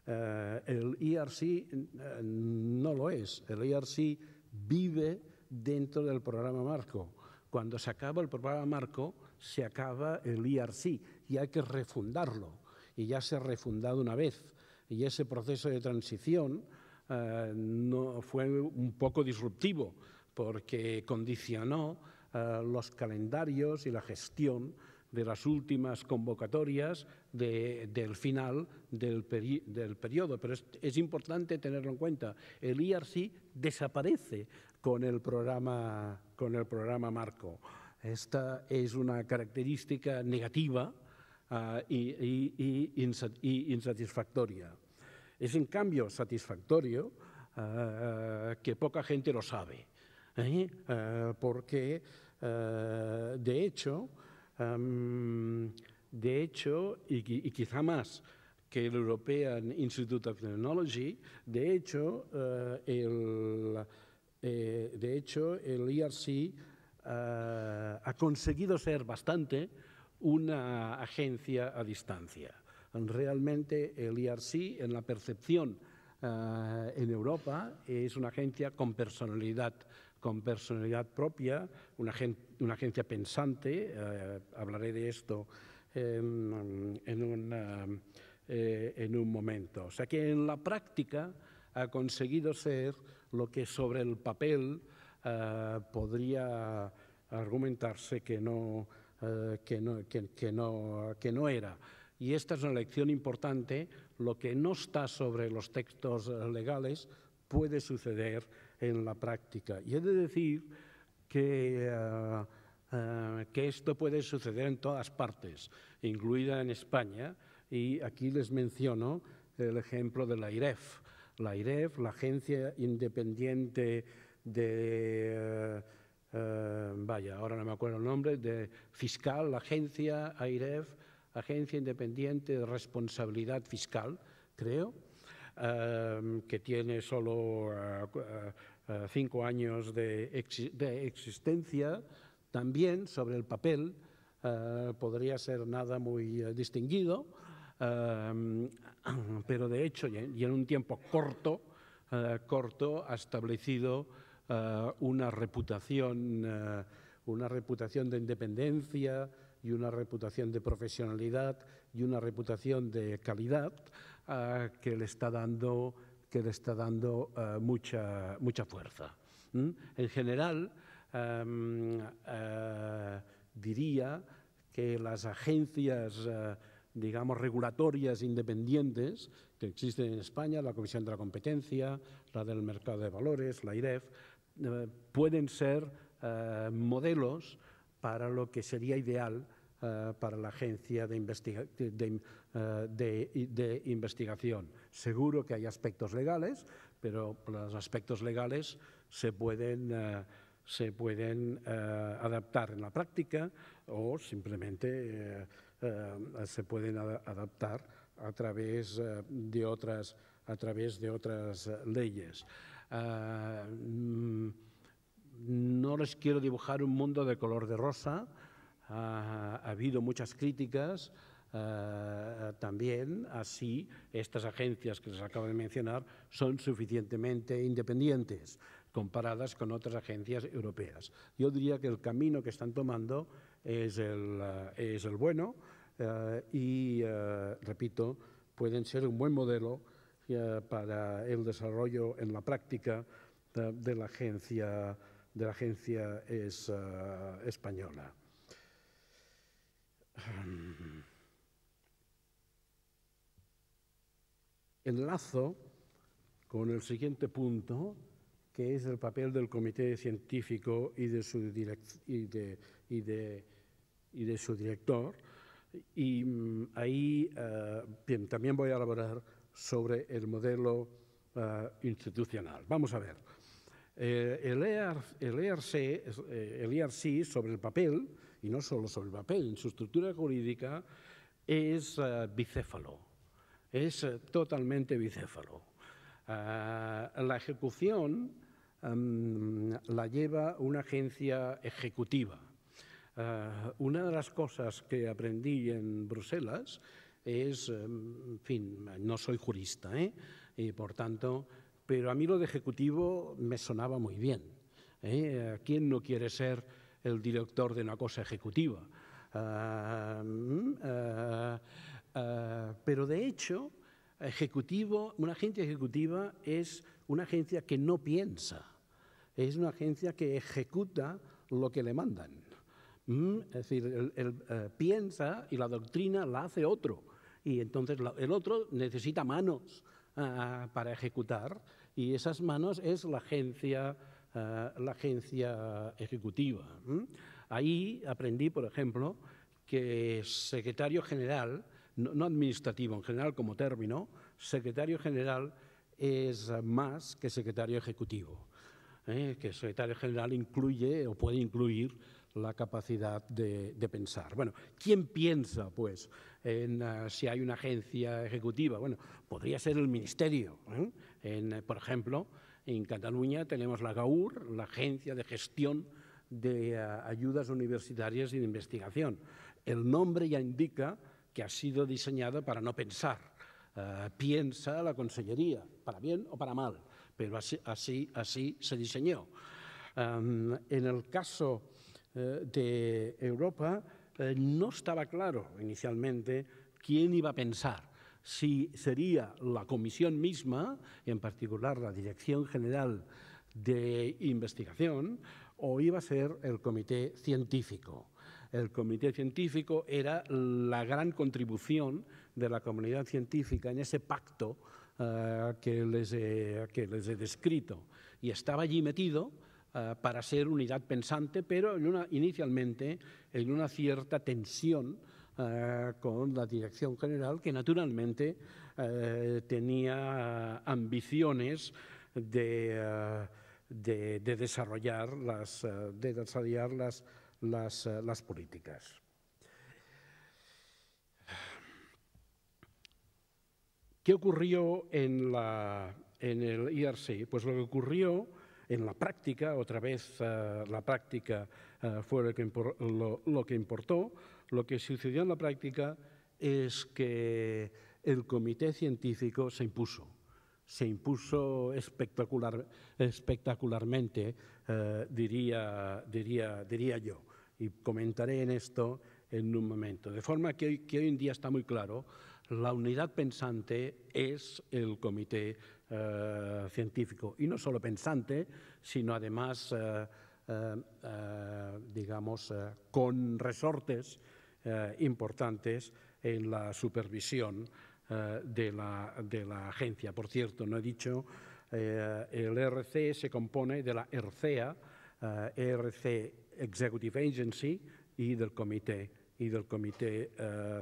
el IRC e no lo es. El IRC e vive dentro del programa Marco. Cuando se acaba el programa Marco, se acaba el IRC e y hay que refundarlo. Y ya se ha refundado una vez y ese proceso de transición eh, no, fue un poco disruptivo porque condicionó eh, los calendarios y la gestión de las últimas convocatorias del final del, periodo. Pero es, importante tenerlo en cuenta. El IRC desaparece con el programa, con el programa Marco. Esta es una característica negativa e y, insatisfactoria. Es un cambio satisfactorio ah, ah, que poca gente lo sabe, ¿eh? ah, porque de hecho, de hecho y, quizá más que el European Institute of Technology, de hecho, el, eh, de hecho el ERC ha conseguido ser bastante una agencia a distancia. Realmente el IRC e en la percepción eh, en Europa es una agencia con personalidad, con personalidad propia, una, agencia pensante, eh, hablaré de esto em, eh, en, un momento. O sea que en la práctica ha conseguido ser lo que sobre el papel podría argumentarse que que no, que no era. Y esta es una lección importante, lo que no está sobre los textos legales puede suceder en la práctica. Y he de decir que, eh, eh, esto puede suceder en todas partes, incluida en España, y aquí les menciono el ejemplo de la IREF. La IREF, la Agencia Independiente de... Eh, vaya, ahora no me acuerdo el nombre, de fiscal, la agencia AIREF, agencia independiente de responsabilidad fiscal, creo, em, que tiene solo eh, eh, cinco años de, existencia, también sobre el papel eh, podría ser nada muy distinguido, em, (clears throat) pero de hecho, y en un tiempo corto, corto, ha establecido una reputación, una reputación de independencia, y una reputación de profesionalidad y una reputación de calidad ah, que le está dando, que le está dando ah, mucha, fuerza. En general, ah, diría que las agencias digamos, regulatorias independientes que existen en España, la Comisión de la Competencia, la del Mercado de Valores, la IREF, eh, pueden ser modelos para lo que sería ideal eh, para la agencia eh, de, investigación. Seguro que hay aspectos legales, pero los aspectos legales se pueden, eh, se pueden adaptar en la práctica o simplemente se pueden adaptar a través de otras, a través de otras leyes. Ah, mm, no les quiero dibujar un mundo de color de rosa. Ha, habido muchas críticas eh, también, así estas agencias que les acabo de mencionar son suficientemente independientes comparadas con otras agencias europeas. Yo diría que el camino que están tomando es el, eh, bueno eh, y, repito, pueden ser un buen modelo para el desarrollo en la práctica de, la agencia de la agencia es, eh, española. (sighs) Enlazo con el siguiente punto, que es el papel del comité científico y de su, director. Y mm, ahí eh, también voy a elaborar sobre el modelo eh, institucional. Vamos a ver. Eh, el, ERC, e eh, e sobre el papel, y no solo sobre el papel, en su estructura jurídica, es eh, bicéfalo, es totalmente bicéfalo. Ah, la ejecución mm, la lleva una agencia ejecutiva. Ah, una de las cosas que aprendí en Bruselas es, em, en fin, no soy jurista, y por tanto pero a mí lo de ejecutivo me sonaba muy bien. ¿eh? ¿Quién no quiere ser el director de una cosa ejecutiva? Ah, mm, ah, ah, pero de hecho, ejecutivo, una agencia ejecutiva es una agencia que no piensa, es una agencia que ejecuta lo que le mandan. Es decir, eh, piensa y la doctrina la hace otro, y entonces el otro necesita manos para ejecutar y esas manos es la agencia, eh, la agencia ejecutiva. Ahí aprendí, por ejemplo, que secretario general, no, administrativo en general como término, secretario general es más que secretario ejecutivo. ¿eh? que secretario general incluye o puede incluir la capacidad de, de, pensar. Bueno, ¿quién piensa, pues? en, ah, si hay una agencia ejecutiva. Bueno, podría ser el ministerio. ¿eh? Eh, por ejemplo, en Cataluña tenemos la GAUR, la Agencia de Gestión de ah, Ayudas Universitarias y de Investigación. El nombre ya indica que ha sido diseñada para no pensar. Ah, piensa la Consellería, para bien o para mal, pero así, así, así se diseñó. en el caso eh, de Europa, eh, no estaba claro inicialmente quién iba a pensar si sería la comisión misma, en particular la Dirección General de Investigación, o iba a ser el comité científico. El comité científico era la gran contribución de la comunidad científica en ese pacto eh, que les he descrito. Y estaba allí metido eh, para ser unidad pensante, pero inicialmente en una cierta tensión eh, con la dirección general, que naturalmente eh, tenía ambiciones de, desarrollar las, de desarrollar las, políticas. ¿Qué ocurrió en, la, en el IRC? Pues lo que ocurrió en la práctica, otra vez eh, la práctica eh, fue lo que, importó, lo que sucedió en la práctica es que el comité científico se impuso, se impuso espectacularmente, eh, diría, yo, y comentaré en esto en un momento. De forma que hoy, que hoy en día está muy claro, la unidad pensante es el comité eh, científico, y no solo pensante, sino además, eh, eh, digamos, con resortes importantes en la supervisión de la, de, la, agencia. Por cierto, no he dicho, el ERC se compone de la ERCEA, ERC e Executive Agency, y del comité, y del comité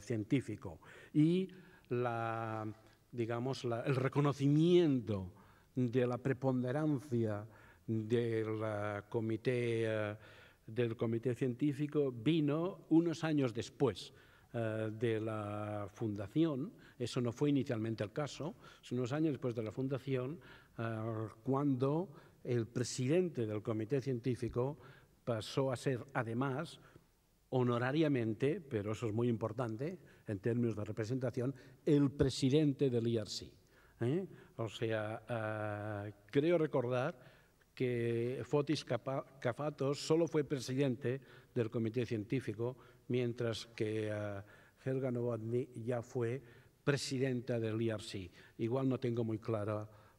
científico. Y la digamos, el reconocimiento de la preponderancia del comité, del comité científico vino unos años después eh, de la fundación, eso no fue inicialmente el caso, unos años después de la fundación, eh, cuando el presidente del comité científico pasó a ser además honorariamente, pero eso es muy importante, en términos de representación, el presidente del IRC. ¿eh? O sea, ah, creo recordar que Fotis Kafatos solo fue presidente del comité científico, mientras que ah, Helga Novotny ya fue presidenta del IRC. Igual no tengo muy,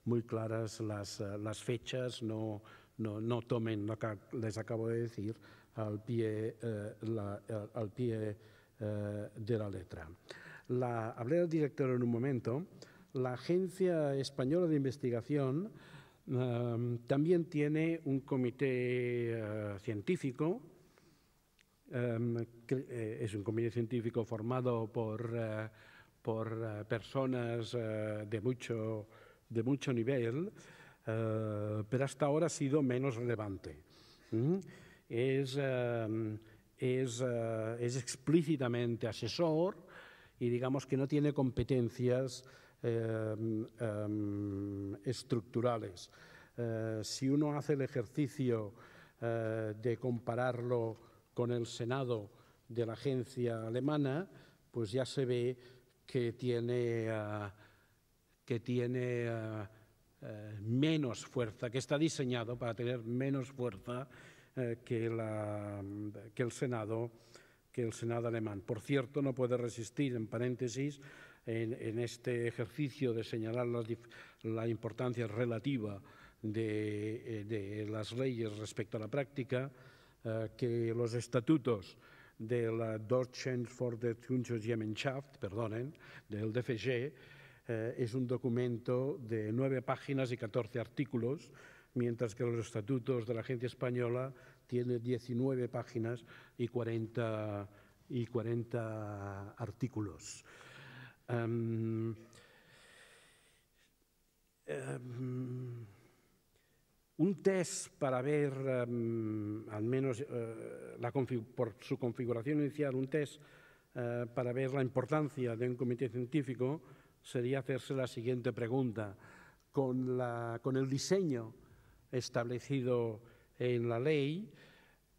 muy claras ah, las, fechas, no, no, tomen les acabo de decir al pie, eh, eh, al pie eh, de la letra. La, hablé al director en un momento, la Agencia Española de Investigación eh, también tiene un comité eh, científico, que es un comité científico formado por, por personas de, mucho, de mucho nivel, pero hasta ahora ha sido menos relevante. Es eh, es, explícitamente asesor y digamos que no tiene competencias em, em, estructurales. Eh, si uno hace el ejercicio eh, de compararlo con el Senado de la agencia alemana, pues ya se ve que tiene, que tiene menos fuerza, que está diseñado para tener menos fuerza eh, que, el Senado, que el Senado alemán. Por cierto, no puede resistir, en paréntesis, en, este ejercicio de señalar la importancia relativa eh, de, las leyes respecto a la práctica, eh, que los estatutos de la Deutschen for der Gemeinschaft, perdonen, del DFG, es un documento de nueve páginas y 14 artículos mientras que los estatutos de la Agencia Española tienen 19 páginas y 40, y 40 artículos. Em, em, un test para ver, em, al menos eh, por su configuración inicial, un test eh, para ver la importancia de un comité científico sería hacerse la siguiente pregunta. Con, con el diseño establecido en la ley,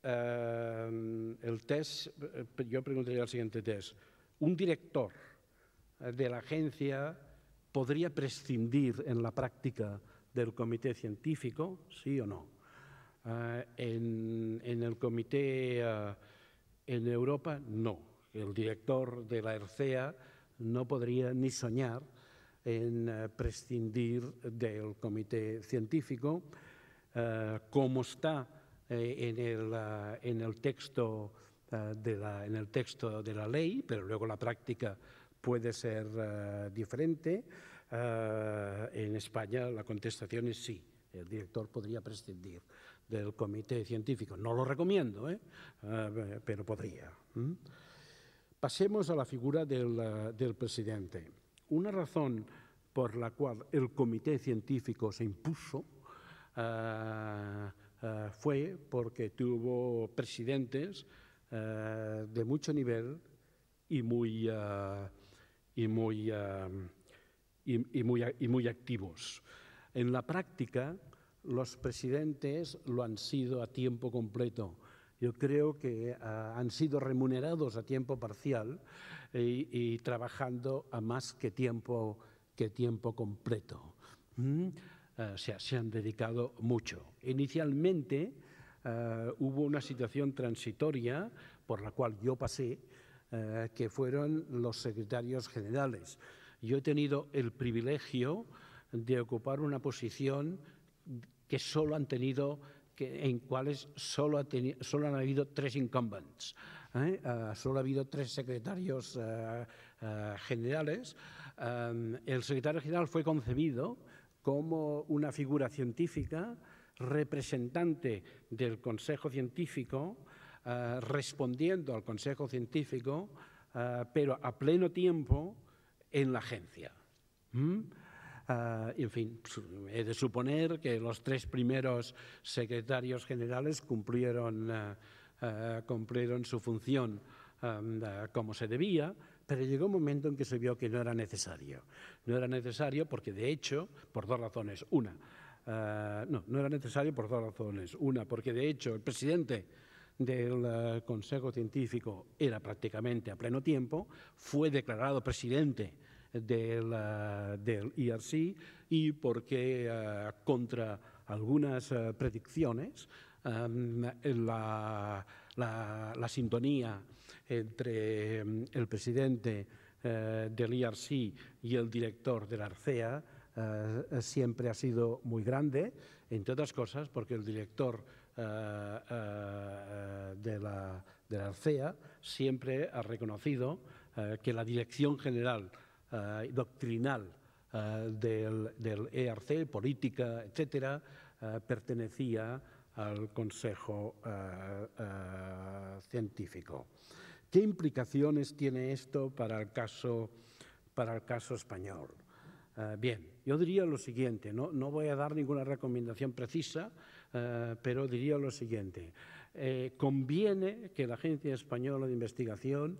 eh, el test, eh, yo preguntaría el siguiente test, ¿un director eh, de la agencia podría prescindir en la práctica del comité científico, sí o no? en, el comité en Europa, no. El director de la ERCEA no podría ni soñar en prescindir del comité científico eh, cómo como está eh, en, el, eh, en, el, texto, de la, en el texto de la ley, pero luego la práctica puede ser diferente. en España la contestación es sí. El director podría prescindir del comité científico. No lo recomiendo, ¿eh? pero podría. Pasemos a la figura del presidente. Una razón por la cual el comité científico se impuso Ah, ah, fue porque tuvo presidentes ah, de mucho nivel y muy, y muy, y, muy, muy activos. En la práctica, los presidentes lo han sido a tiempo completo. Yo creo que han sido remunerados a tiempo parcial eh, y, trabajando a más que tiempo, que tiempo completo. ¿Mm? Eh, se, han dedicado mucho. Inicialmente eh, hubo una situación transitoria por la cual yo pasé, eh, que fueron los secretarios generales. Yo he tenido el privilegio de ocupar una posición que solo han tenido, en cuales solo, ha solo han habido tres incumbents. solo ha habido tres secretarios generales. el secretario general fue concebido como una figura científica, representante del Consejo Científico, eh, respondiendo al Consejo Científico, eh, pero a pleno tiempo en la agencia. ¿Mm? Eh, en fin, he de suponer que los tres primeros secretarios generales cumplieron, su función como se debía pero llegó un momento en que se vio que no era necesario. No era necesario porque, de hecho, por dos razones. Una, eh, no, no era necesario por dos razones. Una, porque, de hecho, el presidente del eh, Consejo Científico era prácticamente a pleno tiempo, fue declarado presidente del, eh, del IRC e y porque contra algunas predicciones em, la, sintonía entre mm, el presidente eh, del IRC e y el director la ARCEA eh, siempre ha sido muy grande, entre otras cosas porque el director eh, de, la, de, ARCEA siempre ha reconocido que la dirección general doctrinal del, del, ERC, política, etcétera, pertenecía al Consejo Científico. ¿Qué implicaciones tiene esto para el caso, para el caso español? Eh, bien, yo diría lo siguiente, no, no, voy a dar ninguna recomendación precisa, eh, pero diría lo siguiente. Eh, conviene que la Agencia Española de Investigación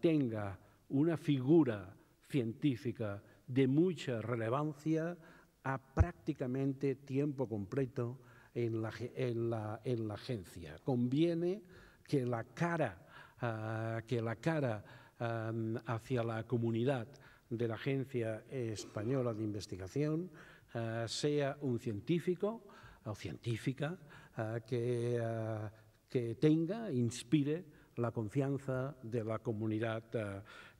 tenga una figura científica de mucha relevancia a prácticamente tiempo completo en la, en la, en la agencia. Conviene que la cara que la cara hacia la comunidad de la Agencia Española de Investigación ah, sea un científico o científica ah, que, ah, que, tenga, inspire la confianza de la comunidad,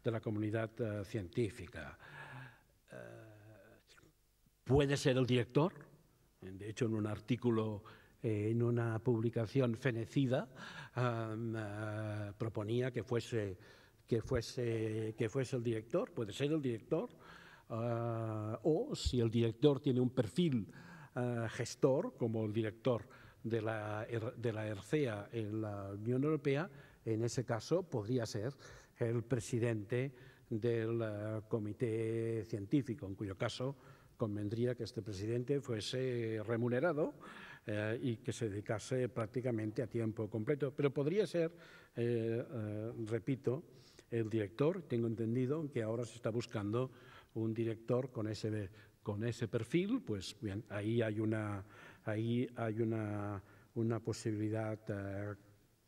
de la comunidad científica. puede ser el director, de hecho en un artículo en una publicación fenecida, eh, proponía que fuese, que, fuese, que fuese el director, puede ser el director, eh, o si el director tiene un perfil eh, gestor, como el director de la, er, de la ERCEA en la Unión Europea, en ese caso podría ser el presidente del comité científico, en cuyo caso convendría que este presidente fuese remunerado eh, y que se dedicase prácticamente a tiempo completo. Pero podría ser, eh, eh, repito, el director, tengo entendido que ahora se está buscando un director con ese, con ese perfil, pues bien, ahí hay una, ahí hay una, una posibilidad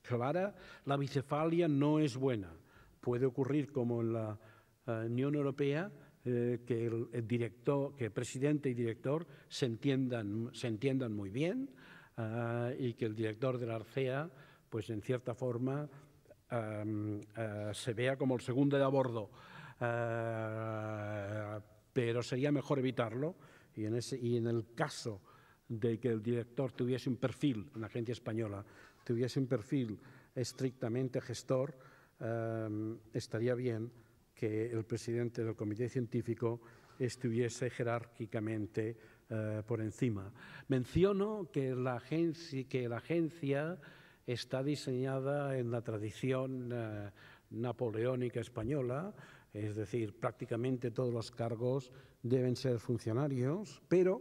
clara. La bicefalia no es buena, puede ocurrir como en la Unión Europea, eh, que el, director, que presidente y director se entiendan, se entiendan muy bien ah, y que el director de la Arcea, pues en cierta forma, ah, se vea como el segundo de a bordo. Ah, pero sería mejor evitarlo y en, ese, y en el caso de que el director tuviese un perfil, una agencia española, tuviese un perfil estrictamente gestor, estaría bien que el presidente del comité científico estuviese jerárquicamente eh, por encima. Menciono que la agencia, está diseñada en la tradición eh, napoleónica española, es decir, prácticamente todos los cargos deben ser funcionarios, pero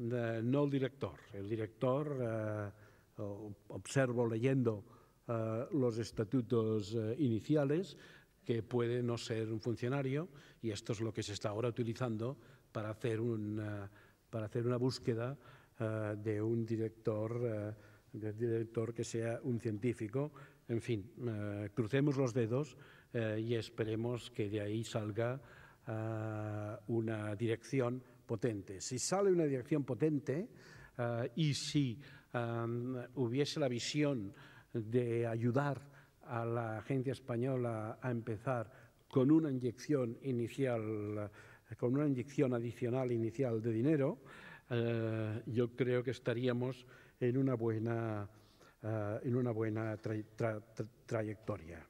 eh, no el director. El director, observo leyendo los estatutos iniciales, que puede no ser un funcionario y esto es lo que se está ahora utilizando para hacer una, para hacer una búsqueda eh, de un director, eh, director que sea un científico. En fin, eh, crucemos los dedos y esperemos que de ahí salga una dirección potente. Si sale una dirección potente y si hubiese la visión de ayudar a la agencia española a empezar con una inyección inicial, con una inyección adicional inicial de dinero, eh, yo creo que estaríamos en una buena, eh, en una buena trayectoria.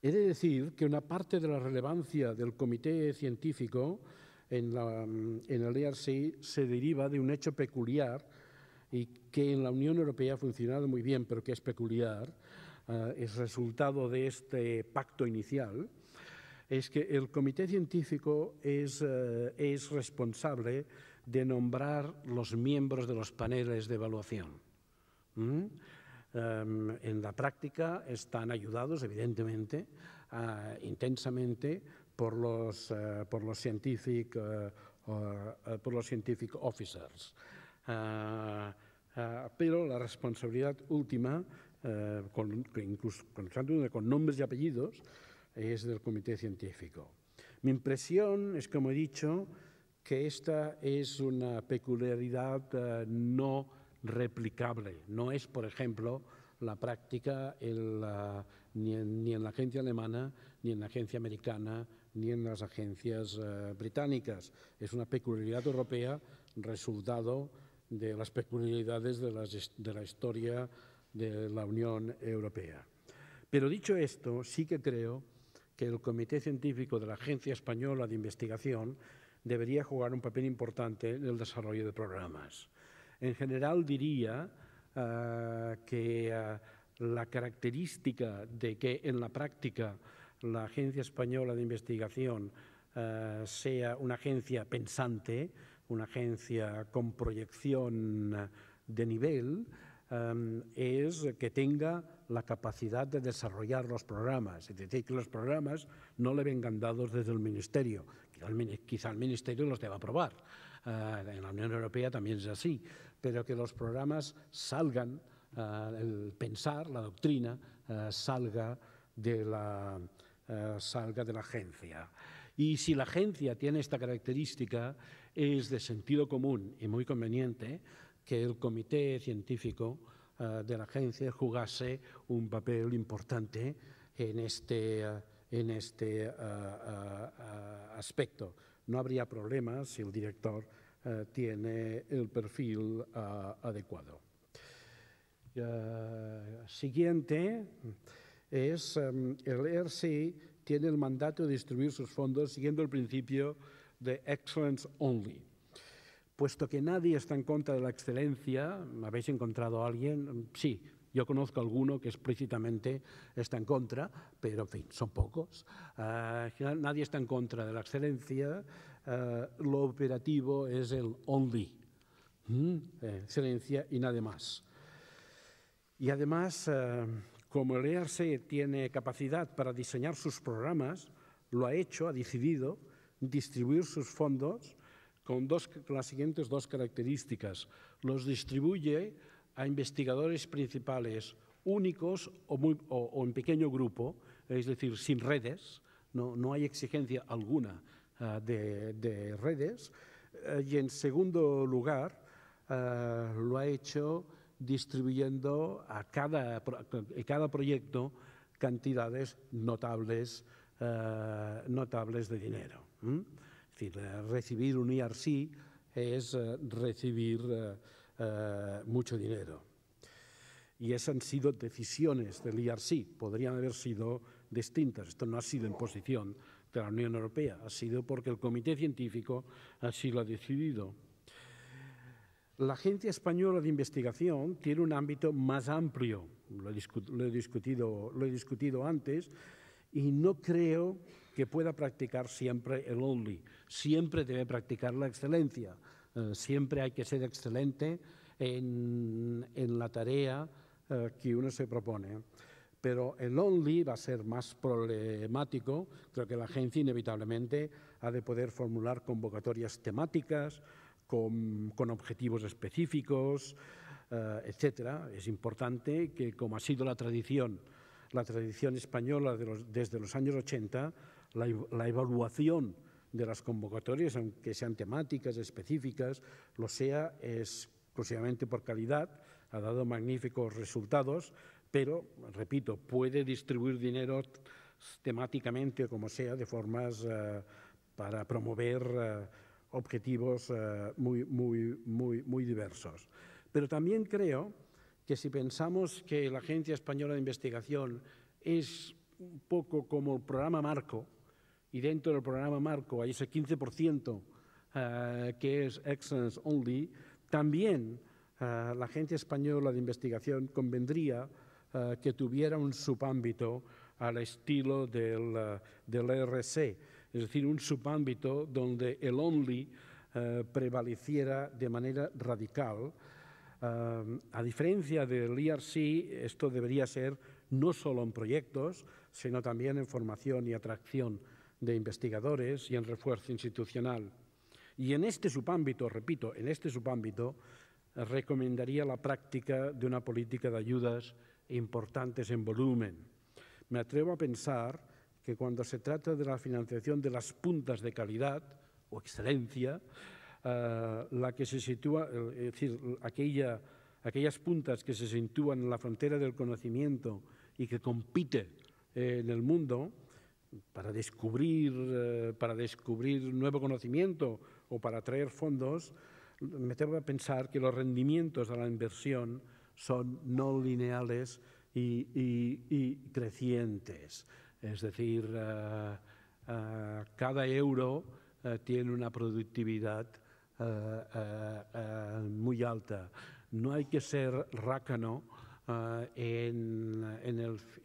He de decir que una parte de la relevancia del comité científico en, la, en el ERC se deriva de un hecho peculiar y que en la Unión Europea ha funcionado muy bien, pero que es peculiar, eh, es resultado de este pacto inicial, es que el comité científico es, eh, es responsable de nombrar los miembros de los paneles de evaluación. ¿Mm? Eh, en la práctica están ayudados, evidentemente, intensamente por los, por los scientific, por los scientific officers. Eh, pero la responsabilidad última, eh, con, incluso con nombres y apellidos, es del comité científico. Mi impresión es, como he dicho, que esta es una peculiaridad eh, no replicable. No es, por ejemplo, la práctica ni, en, ni, en, la agencia alemana, ni en la agencia americana, ni en las agencias británicas. Es una peculiaridad europea resultado de las peculiaridades de, la historia de la Unión Europea. Pero dicho esto, sí que creo que el Comité Científico de la Agencia Española de Investigación debería jugar un papel importante en el desarrollo de programas. En general diría ah, que ah, la característica de que en la práctica la Agencia Española de Investigación ah, sea una agencia pensante una agencia con proyección de nivel, em, es que tenga la capacidad de desarrollar los programas. Es decir, que los programas no le vengan dados desde el Ministerio. Quizá el Ministerio los deba aprobar. Eh, en la Unión Europea también es así. Pero que los programas salgan, eh, el pensar, la doctrina, eh, salga, de la, salga de la agencia. Y si la agencia tiene esta característica, es de sentido común y muy conveniente que el comité científico eh, de la agencia jugase un papel importante en este, eh, en este eh, aspecto. No habría problemas si el director tiene el perfil adecuado. siguiente es em, el ERC tiene el mandato de distribuir sus fondos siguiendo el principio de excellence only. Puesto que nadie está en contra de la excelencia, ¿habéis encontrado a alguien? Sí, yo conozco alguno que explícitamente está en contra, pero en fin, son pocos. Ah, nadie está en contra de la excelencia. Ah, lo operativo es el only. Eh, excelencia y nada más. Y además, ah, como el ERC tiene capacidad para diseñar sus programas, lo ha hecho, ha decidido distribuir sus fondos con, las siguientes dos características. Los distribuye a investigadores principales únicos o, en pequeño grupo, es decir, sin redes, no, hay exigencia alguna ah, de, redes. Eh, y en segundo lugar, ah, lo ha hecho distribuyendo a cada, cada proyecto cantidades notables, ah, notables de dinero. Es decir, eh, recibir un IRC e es eh, recibir eh, mucho dinero. Y esas han sido decisiones del IRC, e podrían haber sido distintas. Esto no ha sido en posición de la Unión Europea, ha sido porque el Comité Científico así lo ha decidido. La Agencia Española de Investigación tiene un ámbito más amplio, he, discutido, lo he discutido antes, y no creo que pueda practicar siempre el only. Siempre debe practicar la excelencia. Eh, siempre hay que ser excelente en, en la tarea eh, que uno se propone. Pero el only va a ser más problemático. Creo que la agencia inevitablemente ha de poder formular convocatorias temáticas con, con objetivos específicos, etc. Eh, etcétera. Es importante que, como ha sido la tradición, la tradición española desde los años 80, la, evaluación de las convocatorias, aunque sean temáticas, específicas, lo sea exclusivamente por calidad, ha dado magníficos resultados, pero, repito, puede distribuir dinero temáticamente o como sea, de formas eh, para promover eh, objetivos eh, muy, muy, muy, muy diversos. Pero también creo que si pensamos que la Agencia Española de Investigación es un poco como el programa marco, y dentro del programa Marco hay ese 15% ah, que es Excellence Only, también ah, la Agencia Española de Investigación convendría ah, que tuviera un subámbito al estilo del, del e es decir, un subámbito donde el Only prevaleciera de manera radical. a diferencia del ERC, esto debería ser no solo en proyectos, sino también en formación y atracción de investigadores y en refuerzo institucional. Y en este subámbito, repito, en este subámbito, recomendaría la práctica de una política de ayudas importantes en volumen. Me atrevo a pensar que cuando se trata de la financiación de las puntas de calidad o excelencia, eh, la que se sitúa, eh, es decir, aquella, aquellas puntas que se sitúan en la frontera del conocimiento y que compite eh, en el mundo, para descubrir, eh, para descubrir nuevo conocimiento o para atraer fondos, me tengo que pensar que los rendimientos de la inversión son no lineales y, crecientes. Es decir, eh, eh, cada euro tiene una productividad muy alta. No hay que ser rácano en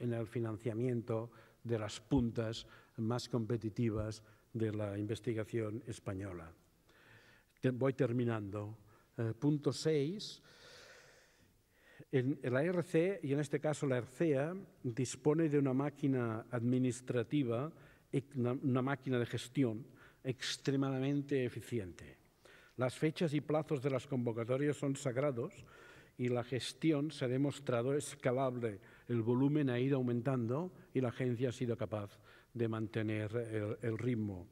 el financiamiento de las puntas más competitivas de la investigación española. Voy terminando. Eh, punto 6. La e RC, y en este caso la ERCEA, dispone de una máquina administrativa, una máquina de gestión extremadamente eficiente. Las fechas y plazos de las convocatorias son sagrados y la gestión se ha demostrado escalable el volumen ha ido aumentando y la agencia ha sido capaz de mantener el, ritmo.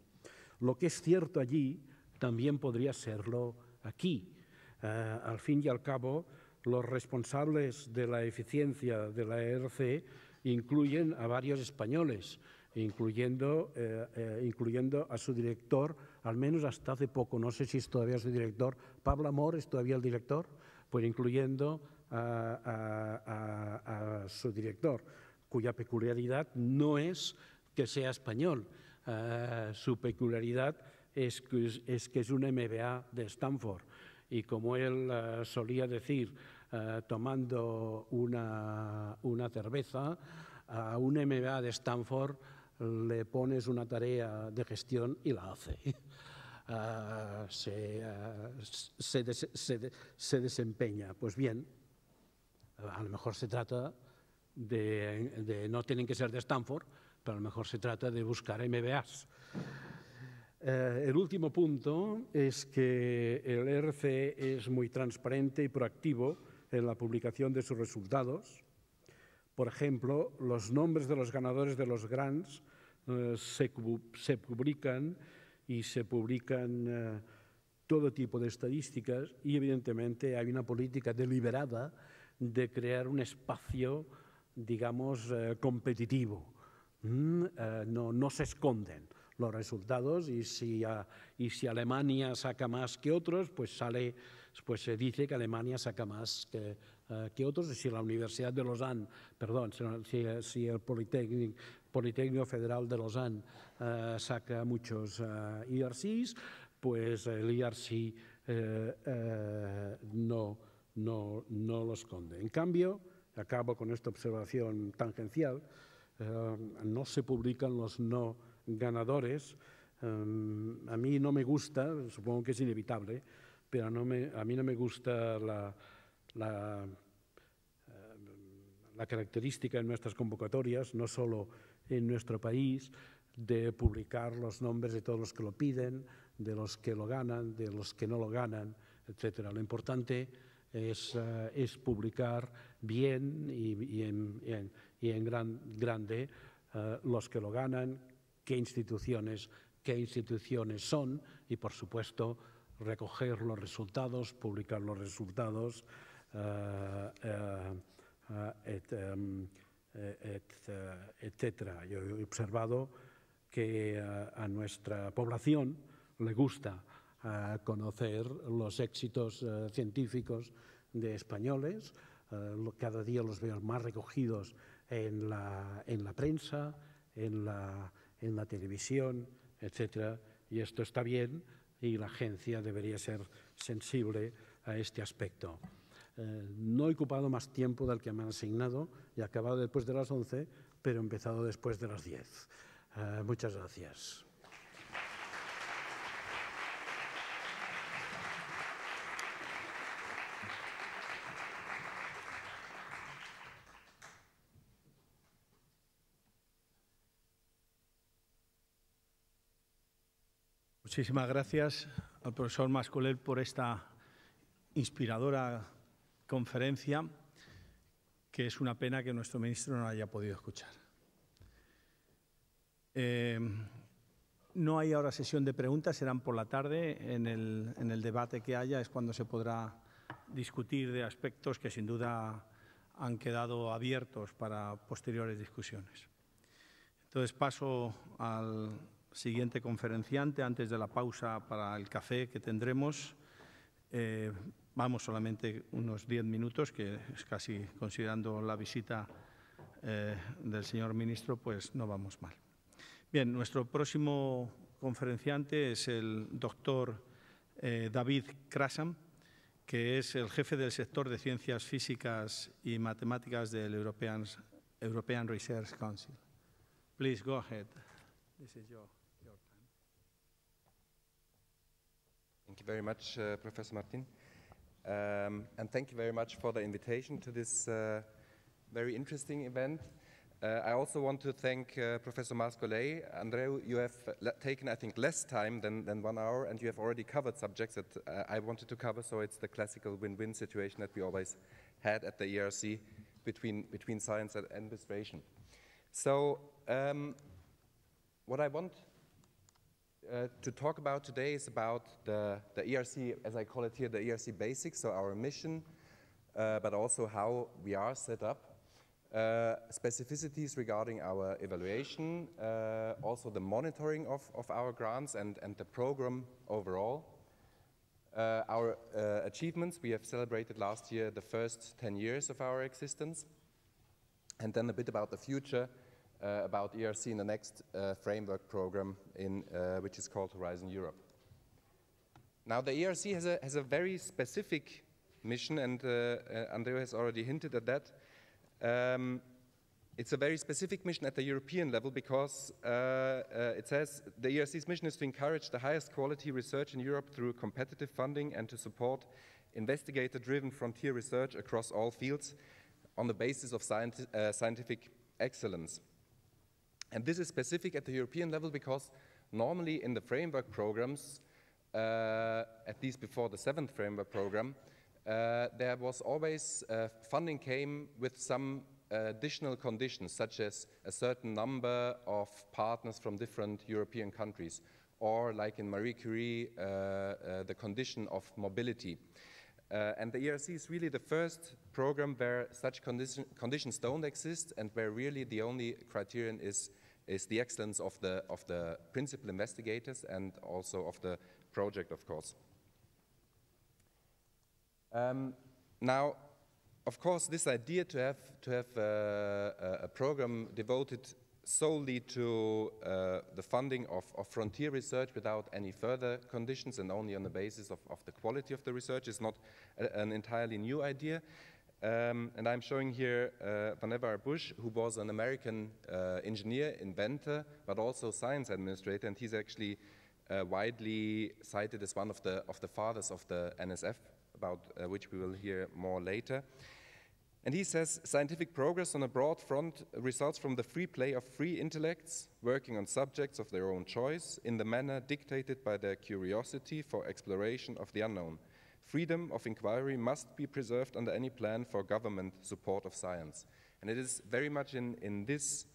Lo que es cierto allí también podría serlo aquí. Eh, al fin y al cabo, los responsables de la eficiencia de la ERC incluyen a varios españoles, incluyendo, eh, eh, incluyendo a su director, al menos hasta hace poco, no sé si es todavía su director, Pablo Amor es todavía el director, pues incluyendo a, su director, cuya peculiaridad no es que sea español, ah, su peculiaridad es, que es un MBA de Stanford. Y como él ah, solía decir, ah, tomando una, cerveza, a un MBA de Stanford le pones una tarea de gestión y la hace. (laughs) se, se desempeña. Pues bien, a lo mejor se trata de, no tienen que ser de Stanford, pero a lo mejor se trata de buscar MBAs. Eh, el último punto es que el ERCE es muy transparente y proactivo en la publicación de sus resultados. Por ejemplo, los nombres de los ganadores de los grants eh, se, publican y se publican eh, todo tipo de estadísticas y evidentemente hay una política deliberada de crear un espacio, digamos, eh, competitivo. Mm, eh, no, se esconden los resultados y si, Alemania saca más que otros, pues, sale, pues se dice que Alemania saca más que, eh, otros. Y si la Universidad de Lausanne, perdón, si, el Politécnico, Politécnico Federal de Lausanne saca muchos IRCs, pues el IRC no no, no lo esconde. En cambio, acabo con esta observación tangencial, eh, no se publican los no ganadores. Eh, a mí no me gusta, supongo que es inevitable, pero a mí no me gusta la, eh, la característica en nuestras convocatorias, no solo en nuestro país, de publicar los nombres de todos los que lo piden, de los que lo ganan, de los que no lo ganan, etc. Lo importante es, eh, es publicar bien y, en, gran, grande eh, los que lo ganan, qué instituciones, qué instituciones son y, por supuesto, recoger los resultados, publicar los resultados, eh, etcétera. Yo he observado que a nuestra población le gusta a conocer los éxitos eh, científicos de españoles. Eh, cada día los veo más recogidos en la, en la prensa, en la, televisión, etc. Y esto está bien y la agencia debería ser sensible a este aspecto. Eh, no he ocupado más tiempo del que me han asignado y he acabado después de las 11, pero he empezado después de las 10. muchas gracias. Muchísimas gracias al profesor Mascolet por esta inspiradora conferencia, que es una pena que nuestro ministro no haya podido escuchar. Eh, no hay ahora sesión de preguntas, serán por la tarde. En el, en el debate que haya es cuando se podrá discutir de aspectos que sin duda han quedado abiertos para posteriores discusiones. Entonces paso al, siguiente conferenciante, antes de la pausa para el café que tendremos. Eh, vamos solamente unos diez minutos, que es casi considerando la visita eh, del señor ministro, pues no vamos mal. Bien, nuestro próximo conferenciante es el doctor eh, David Krasam, que es el jefe del sector de ciencias físicas y matemáticas del European, European Research Council. Please go ahead. Thank you very much, uh, Professor Martin. Um, and thank you very much for the invitation to this uh, very interesting event. Uh, I also want to thank uh, Professor Mascolet. Andreu, you have taken, I think, less time than, than one hour, and you have already covered subjects that uh, I wanted to cover, so it's the classical win-win situation that we always had at the ERC between, between science and administration. So um, what I want uh, to talk about today is about the, the ERC, as I call it here, the ERC basics, so our mission, uh, but also how we are set up, uh, specificities regarding our evaluation, uh, also the monitoring of, of our grants and, and the program overall. Uh, our achievements, we have celebrated last year the first 10 years of our existence, and then a bit about the future, uh, about ERC in the next uh, framework program, in, uh, which is called Horizon Europe. Now, the ERC has a, has a very specific mission, and uh, uh, Andrea has already hinted at that. Um, it's a very specific mission at the European level because uh, uh, it says the ERC's mission is to encourage the highest quality research in Europe through competitive funding and to support investigator driven frontier research across all fields on the basis of scienti uh, scientific excellence. And this is specific at the European level because normally in the framework programs, uh, at least before the seventh framework program, uh, there was always uh, funding came with some additional conditions, such as a certain number of partners from different European countries, or like in Marie Curie, uh, uh, the condition of mobility. Uh, and the ERC is really the first program where such condition, conditions don't exist and where really the only criterion is, is the excellence of the, of the principal investigators and also of the project, of course. Um, now, of course, this idea to have, to have uh, a program devoted solely to uh, the funding of, of, frontier research without any further conditions and only on the basis of, of the quality of the research is not a, an entirely new idea. Um, and I'm showing here uh, Vannevar Bush, who was an American uh, engineer, inventor, but also science administrator, and he's actually uh, widely cited as one of the, of the fathers of the NSF, about uh, which we will hear more later. And he says scientific progress on a broad front results from the free play of free intellects working on subjects of their own choice in the manner dictated by their curiosity for exploration of the unknown. Freedom of inquiry must be preserved under any plan for government support of science. And it is very much in, in this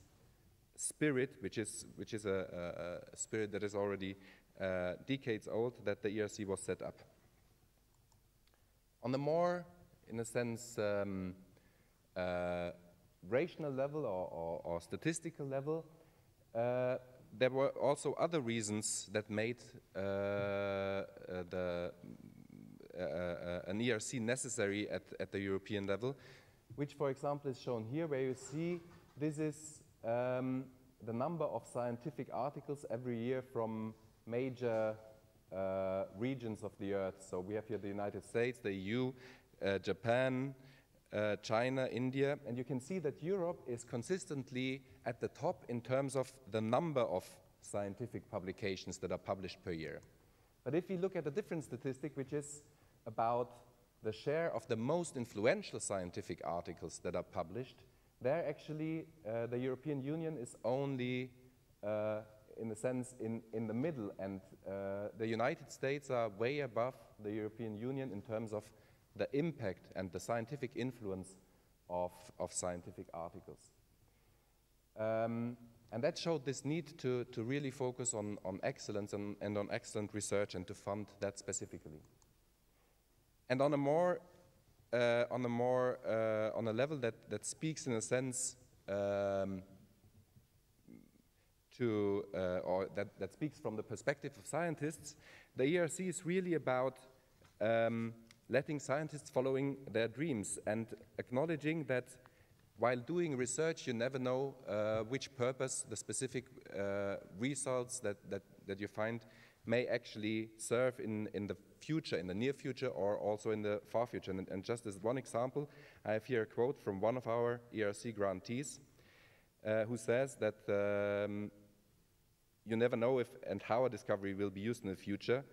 spirit, which is, which is a, a, a spirit that is already uh, decades old, that the ERC was set up. On the more, in a sense, um, uh, rational level or, or, or statistical level, uh, there were also other reasons that made uh, uh, the, uh, an ERC necessary at, at the European level, which, for example, is shown here, where you see this is um, the number of scientific articles every year from major uh, regions of the Earth. So we have here the United States, the EU, uh, Japan, uh, China, India, and you can see that Europe is consistently at the top in terms of the number of scientific publications that are published per year. But if we look at a different statistic, which is about the share of the most influential scientific articles that are published, there actually uh, the European Union is only, uh, in a sense, in, in the middle, and uh, the United States are way above the European Union in terms of the impact and the scientific influence of, of scientific articles. Um, and that showed this need to, to really focus on, on excellence and, and on excellent research and to fund that specifically. And on a more, uh, on a more, uh, on a level that, that speaks in a sense um, to, uh, or that, that speaks from the perspective of scientists, the ERC is really about um, letting scientists following their dreams and acknowledging that while doing research, you never know uh, which purpose the specific uh, results that, that, that you find may actually serve in, in the future, in the near future, or also in the far future. And, and just as one example, I have here a quote from one of our ERC grantees uh, who says that um, you never know if and how a discovery will be used in the future.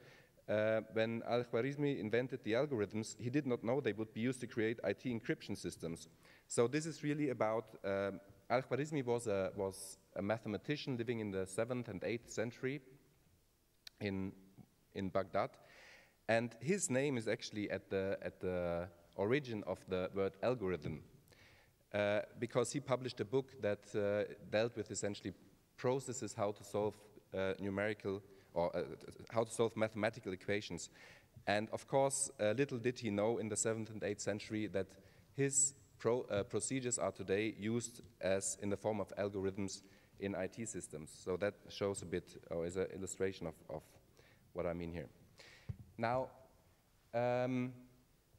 Uh, when al-Khwarizmi invented the algorithms, he did not know they would be used to create IT encryption systems. So this is really about, uh, al-Khwarizmi was a, was a mathematician living in the 7th and 8th century in, in Baghdad. And his name is actually at the, at the origin of the word algorithm, uh, because he published a book that uh, dealt with essentially processes how to solve uh, numerical or uh, how to solve mathematical equations. And of course, uh, little did he know in the 7th and 8th century that his pro, uh, procedures are today used as in the form of algorithms in IT systems. So that shows a bit, or is an illustration of, of what I mean here. Now, um,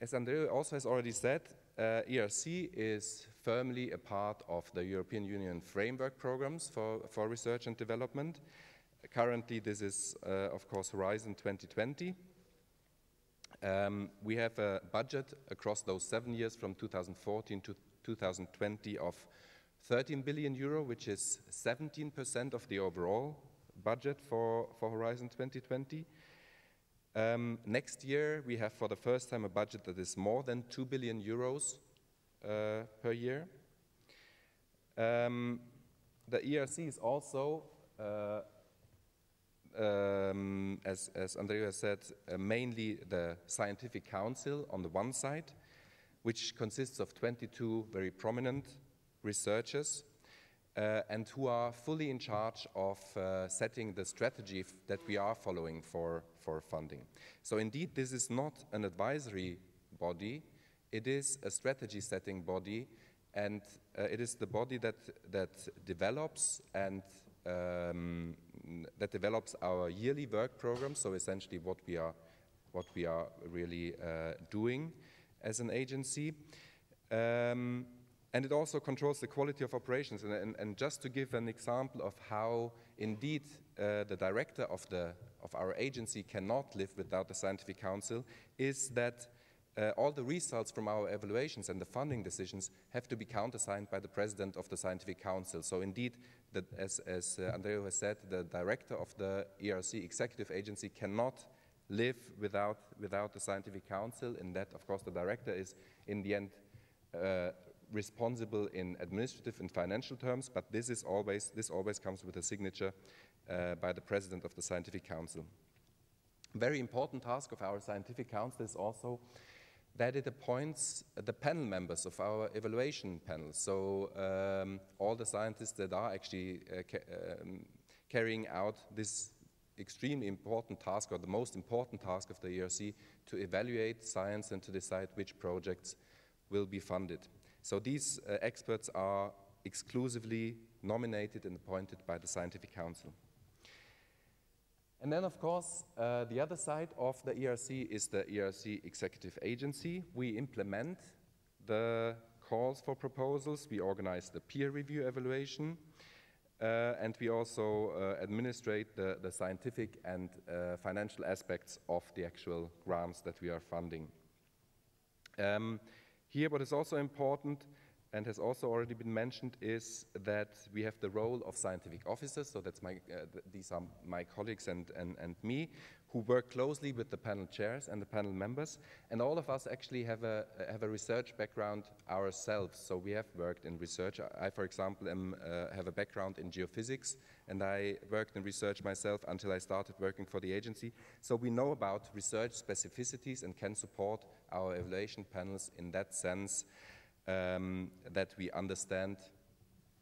as Andrea also has already said, uh, ERC is firmly a part of the European Union framework programs for, for research and development currently this is, uh, of course, Horizon 2020. Um, we have a budget across those seven years from 2014 to 2020 of 13 billion euro, which is 17% of the overall budget for, for Horizon 2020. Um, next year, we have for the first time a budget that is more than 2 billion euros uh, per year. Um, the ERC is also uh, um, as, as Andrea said, uh, mainly the Scientific Council on the one side, which consists of 22 very prominent researchers uh, and who are fully in charge of uh, setting the strategy that we are following for, for funding. So indeed, this is not an advisory body, it is a strategy setting body and uh, it is the body that, that develops and um, that develops our yearly work program, so essentially what we are, what we are really uh, doing as an agency. Um, and it also controls the quality of operations. And, and, and just to give an example of how indeed uh, the director of, the, of our agency cannot live without the scientific council is that uh, all the results from our evaluations and the funding decisions have to be countersigned by the president of the scientific council. So indeed, as, as uh, has said, the director of the ERC executive agency cannot live without, without the scientific council in that, of course, the director is in the end uh, responsible in administrative and financial terms, but this is always, this always comes with a signature uh, by the president of the scientific council. Very important task of our scientific council is also it appoints uh, the panel members of our evaluation panel. So um, all the scientists that are actually uh, ca um, carrying out this extremely important task or the most important task of the ERC to evaluate science and to decide which projects will be funded. So these uh, experts are exclusively nominated and appointed by the Scientific Council. And then, of course, uh, the other side of the ERC is the ERC Executive Agency. We implement the calls for proposals, we organize the peer review evaluation, uh, and we also uh, administrate the, the, scientific and uh, financial aspects of the actual grants that we are funding. Um, here, what is also important and has also already been mentioned is that we have the role of scientific officers, so that's my, uh, th these are my colleagues and, and, and me, who work closely with the panel chairs and the panel members, and all of us actually have a, have a research background ourselves, so we have worked in research. I, for example, am, uh, have a background in geophysics, and I worked in research myself until I started working for the agency, so we know about research specificities and can support our evaluation panels in that sense um, that we understand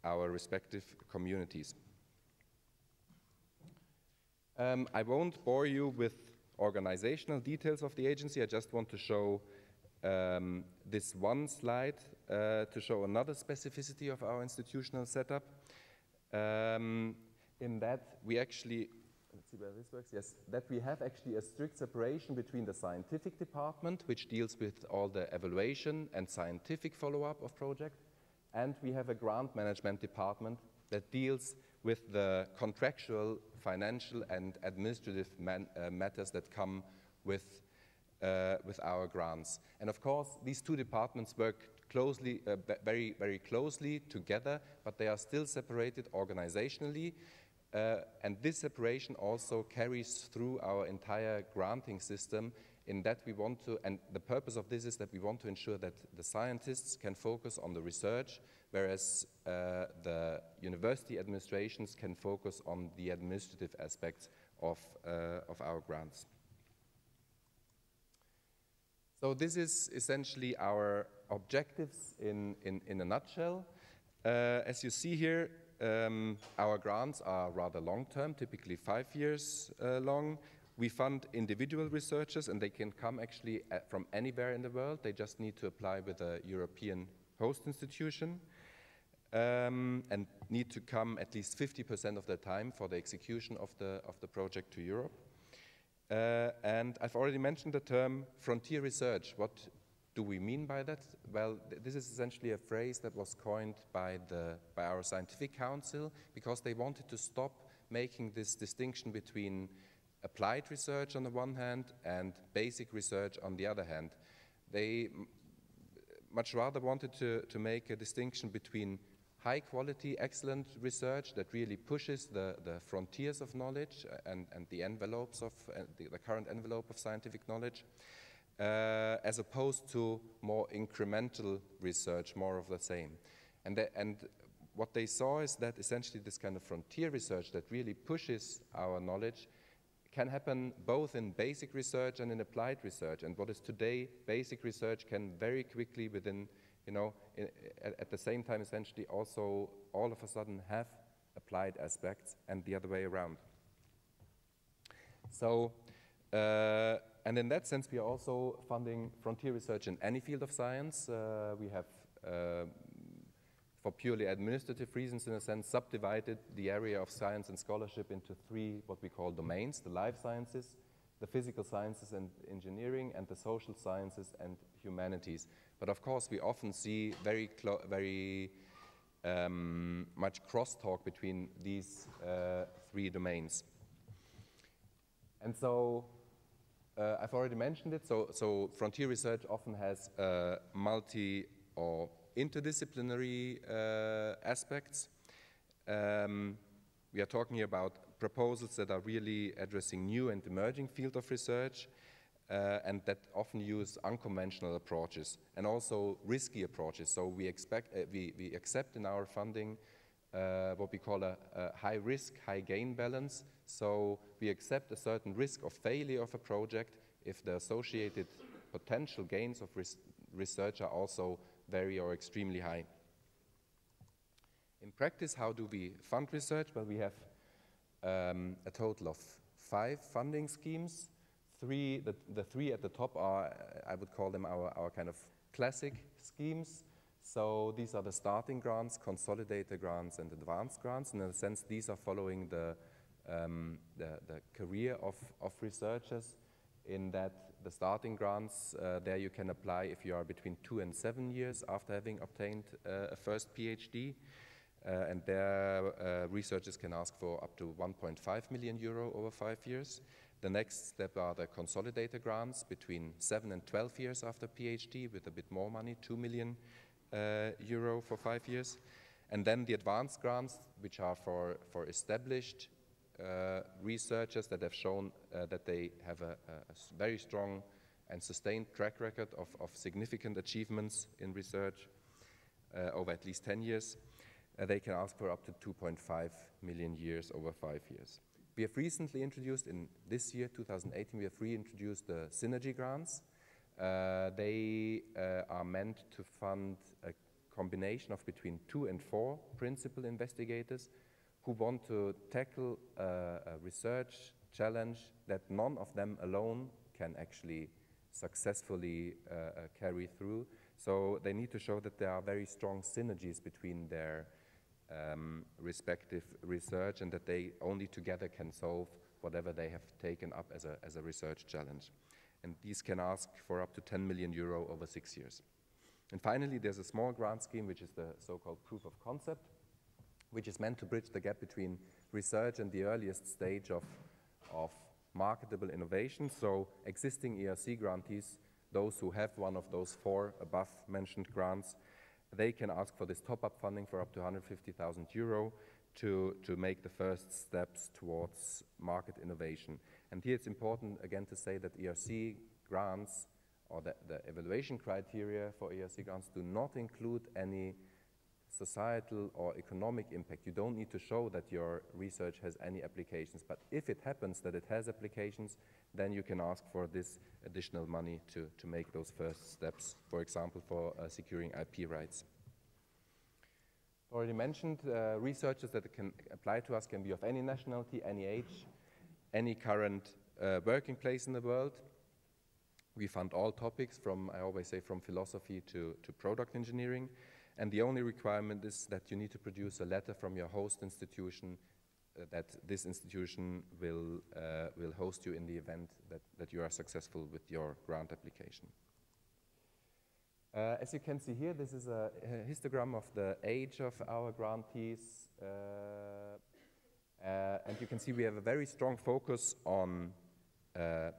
our respective communities. Um, I won't bore you with organizational details of the agency. I just want to show um, this one slide uh, to show another specificity of our institutional setup. Um, in that we actually Yes, that we have actually a strict separation between the scientific department, which deals with all the evaluation and scientific follow-up of projects, and we have a grant management department that deals with the contractual, financial, and administrative man, uh, matters that come with, uh, with our grants. And of course, these two departments work closely, uh, very, very closely together, but they are still separated organizationally. Uh, and this separation also carries through our entire granting system in that we want to, and the purpose of this is that we want to ensure that the scientists can focus on the research, whereas uh, the university administrations can focus on the administrative aspects of, uh, of our grants. So this is essentially our objectives in, in, in a nutshell. Uh, as you see here, um, our grants are rather long-term, typically five years uh, long. We fund individual researchers, and they can come actually uh, from anywhere in the world. They just need to apply with a European host institution um, and need to come at least 50% of the time for the execution of the, of the project to Europe. Uh, and I've already mentioned the term frontier research. What do we mean by that? Well, th this is essentially a phrase that was coined by, the, by our scientific council because they wanted to stop making this distinction between applied research on the one hand and basic research on the other hand. They much rather wanted to, to make a distinction between high quality, excellent research that really pushes the, the frontiers of knowledge uh, and, and the envelopes of uh, the, the current envelope of scientific knowledge uh, as opposed to more incremental research, more of the same. And, the, and what they saw is that essentially this kind of frontier research that really pushes our knowledge can happen both in basic research and in applied research. And what is today basic research can very quickly within, you know, in, at, at, the same time essentially also all of a sudden have applied aspects and the other way around. So uh, and in that sense, we are also funding frontier research in any field of science. Uh, we have, uh, for purely administrative reasons, in a sense, subdivided the area of science and scholarship into three what we call domains, the life sciences, the physical sciences and engineering, and the social sciences and humanities. But of course, we often see very, very um, much crosstalk between these uh, three domains. And so uh, I've already mentioned it. So, so frontier research often has uh, multi or interdisciplinary uh, aspects. Um, we are talking about proposals that are really addressing new and emerging field of research uh, and that often use unconventional approaches and also risky approaches. So we, expect, uh, we, we accept in our funding uh, what we call a, a, high risk, high gain balance. So we accept a certain risk of failure of a project if the associated potential gains of res research are also very or extremely high. In practice, how do we fund research? Well, we have um, a total of five funding schemes. Three, the, the three at the top are, I would call them our, our kind of classic schemes. So these are the starting grants, consolidated grants, and advanced grants. And in a sense, these are following the, um, the, the, career of, of researchers in that the starting grants, uh, there you can apply if you are between two and seven years after having obtained uh, a first PhD. Uh, and there, uh, researchers can ask for up to 1.5 million euro over five years. The next step are the consolidated grants between 7 and 12 years after PhD with a bit more money, 2 million uh, euro for five years. And then the advanced grants, which are for, for established uh, researchers that have shown uh, that they have a, a, very strong and sustained track record of, of significant achievements in research uh, over at least 10 years. Uh, they can ask for up to 2.5 million years over five years. We have recently introduced, in this year, 2018, we have reintroduced the synergy grants, uh, they uh, are meant to fund a combination of between two and four principal investigators who want to tackle uh, a research challenge that none of them alone can actually successfully uh, uh, carry through. So they need to show that there are very strong synergies between their um, respective research and that they only together can solve whatever they have taken up as a, as a research challenge and these can ask for up to 10 million euro over six years. And finally, there's a small grant scheme, which is the so-called proof of concept, which is meant to bridge the gap between research and the earliest stage of, of marketable innovation. So existing ERC grantees, those who have one of those four above mentioned grants, they can ask for this top-up funding for up to 150,000 euro to, to make the first steps towards market innovation. And here it's important, again, to say that ERC grants or the, the evaluation criteria for ERC grants do not include any societal or economic impact. You don't need to show that your research has any applications, but if it happens that it has applications, then you can ask for this additional money to, to make those first steps, for example, for uh, securing IP rights. Already mentioned, uh, researchers that can apply to us can be of any nationality, any age, any current uh, working place in the world. We fund all topics from, I always say, from philosophy to, to product engineering. And the only requirement is that you need to produce a letter from your host institution uh, that this institution will, uh, will host you in the event that, that you are successful with your grant application. Uh, as you can see here, this is a, a histogram of the age of our grantees. Uh, uh, and you can see we have a very strong focus on uh,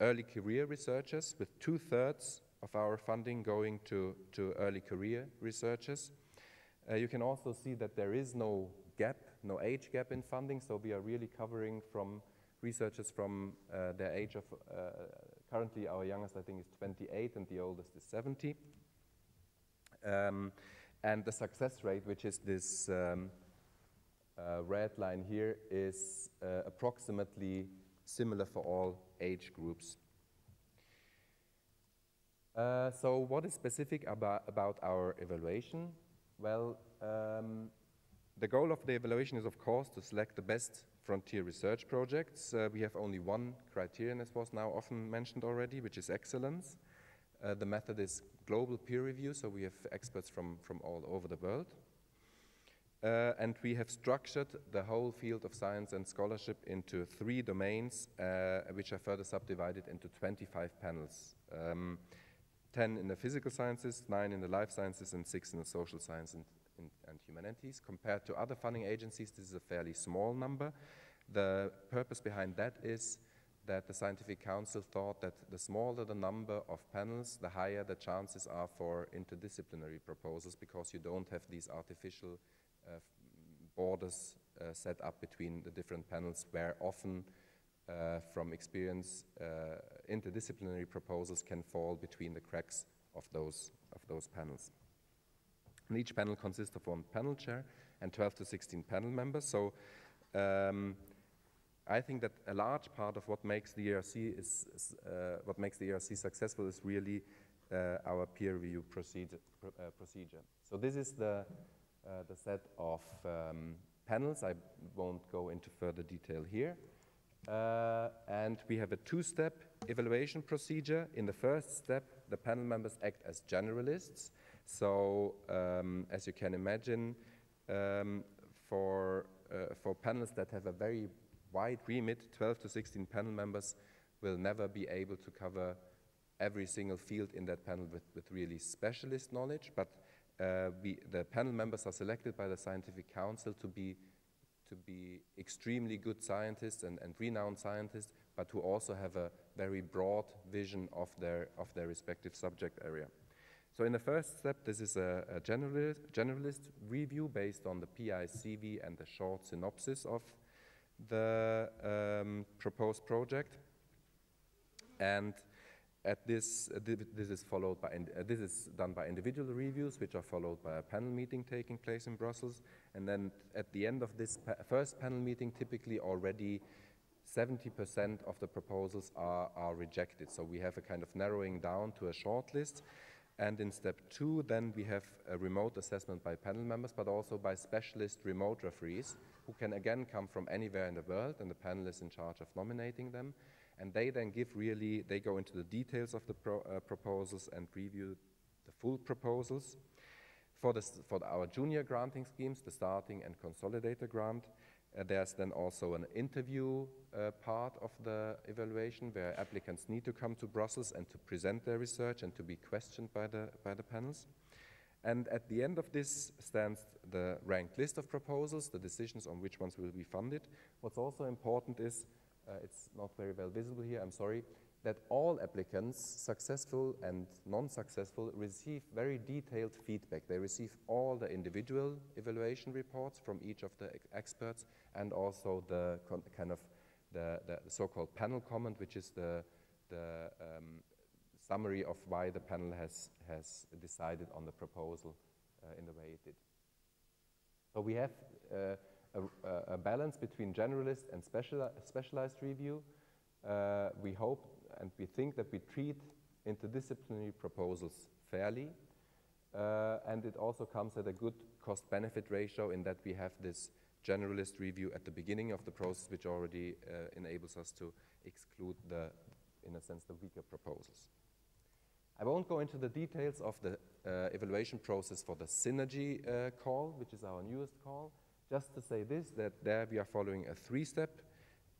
early career researchers, with two thirds of our funding going to, to early career researchers. Uh, you can also see that there is no gap, no age gap in funding, so we are really covering from researchers from uh, their age of, uh, currently our youngest I think is 28 and the oldest is 70. Um, and the success rate, which is this um, uh, red line here is uh, approximately similar for all age groups. Uh, so what is specific about, about our evaluation? Well, um, the goal of the evaluation is, of course, to select the best frontier research projects. Uh, we have only one criterion, as was now often mentioned already, which is excellence. Uh, the method is global peer review, so we have experts from, from all over the world. Uh, and we have structured the whole field of science and scholarship into three domains, uh, which are further subdivided into 25 panels. Um, 10 in the physical sciences, 9 in the life sciences, and 6 in the social science and, and, and humanities. Compared to other funding agencies, this is a fairly small number. The purpose behind that is that the Scientific Council thought that the smaller the number of panels, the higher the chances are for interdisciplinary proposals because you don't have these artificial uh, borders uh, set up between the different panels where often uh, from experience interdisciplinary proposals can fall between the cracks of those, of those panels. And each panel consists of one panel chair and 12 to 16 panel members. So um, I think that a large part of what makes the ERC is, uh, what makes the ERC successful is really uh, our peer review procedure, uh, procedure. So this is the uh, the set of um, panels. I won't go into further detail here. Uh, and we have a two-step evaluation procedure. In the first step, the panel members act as generalists. So um, as you can imagine, um, for, uh, for panels that have a very wide remit, 12 to 16 panel members will never be able to cover every single field in that panel with, with really specialist knowledge, but uh, we, the panel members are selected by the Scientific Council to be, to be extremely good scientists and, and renowned scientists, but who also have a very broad vision of their, of their respective subject area. So in the first step, this is a, a generalist, generalist review based on the PICV and the short synopsis of the um, proposed project. And at this, uh, this is followed by, uh, this is done by individual reviews, which are followed by a panel meeting taking place in Brussels. And then at the end of this pa first panel meeting, typically already 70% of the proposals are, are rejected. So we have a kind of narrowing down to a short list. And in step two, then we have a remote assessment by panel members, but also by specialist remote referees who can again come from anywhere in the world, and the panel is in charge of nominating them. And they then give really, they go into the details of the pro, uh, proposals and review the full proposals. For, this, for our junior granting schemes, the starting and consolidator grant, uh, there's then also an interview uh, part of the evaluation where applicants need to come to Brussels and to present their research and to be questioned by the, by the panels. And at the end of this stands the ranked list of proposals, the decisions on which ones will be funded. What's also important is uh, it's not very well visible here, I'm sorry, that all applicants, successful and non-successful, receive very detailed feedback. They receive all the individual evaluation reports from each of the experts and also the kind of the, the so-called panel comment, which is the, the um, summary of why the panel has, has decided on the proposal uh, in the way it did. So we have uh, a, a balance between generalist and speciali specialized review. Uh, we hope and we think that we treat interdisciplinary proposals fairly. Uh, and it also comes at a good cost-benefit ratio in that we have this generalist review at the beginning of the process, which already uh, enables us to exclude the, in a sense, the weaker proposals. I won't go into the details of the uh, evaluation process for the synergy uh, call, which is our newest call. Just to say this, that there we are following a three-step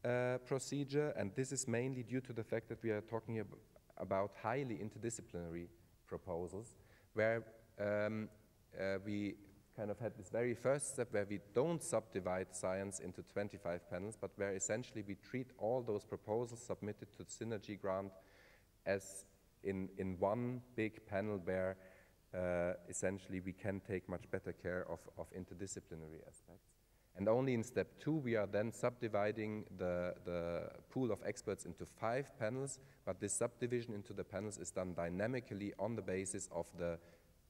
uh, procedure, and this is mainly due to the fact that we are talking ab about highly interdisciplinary proposals, where um, uh, we kind of had this very first step where we don't subdivide science into 25 panels, but where essentially we treat all those proposals submitted to Synergy Grant as in, in one big panel where uh, essentially we can take much better care of, of interdisciplinary aspects. And only in step two, we are then subdividing the, the pool of experts into five panels, but this subdivision into the panels is done dynamically on the basis of the,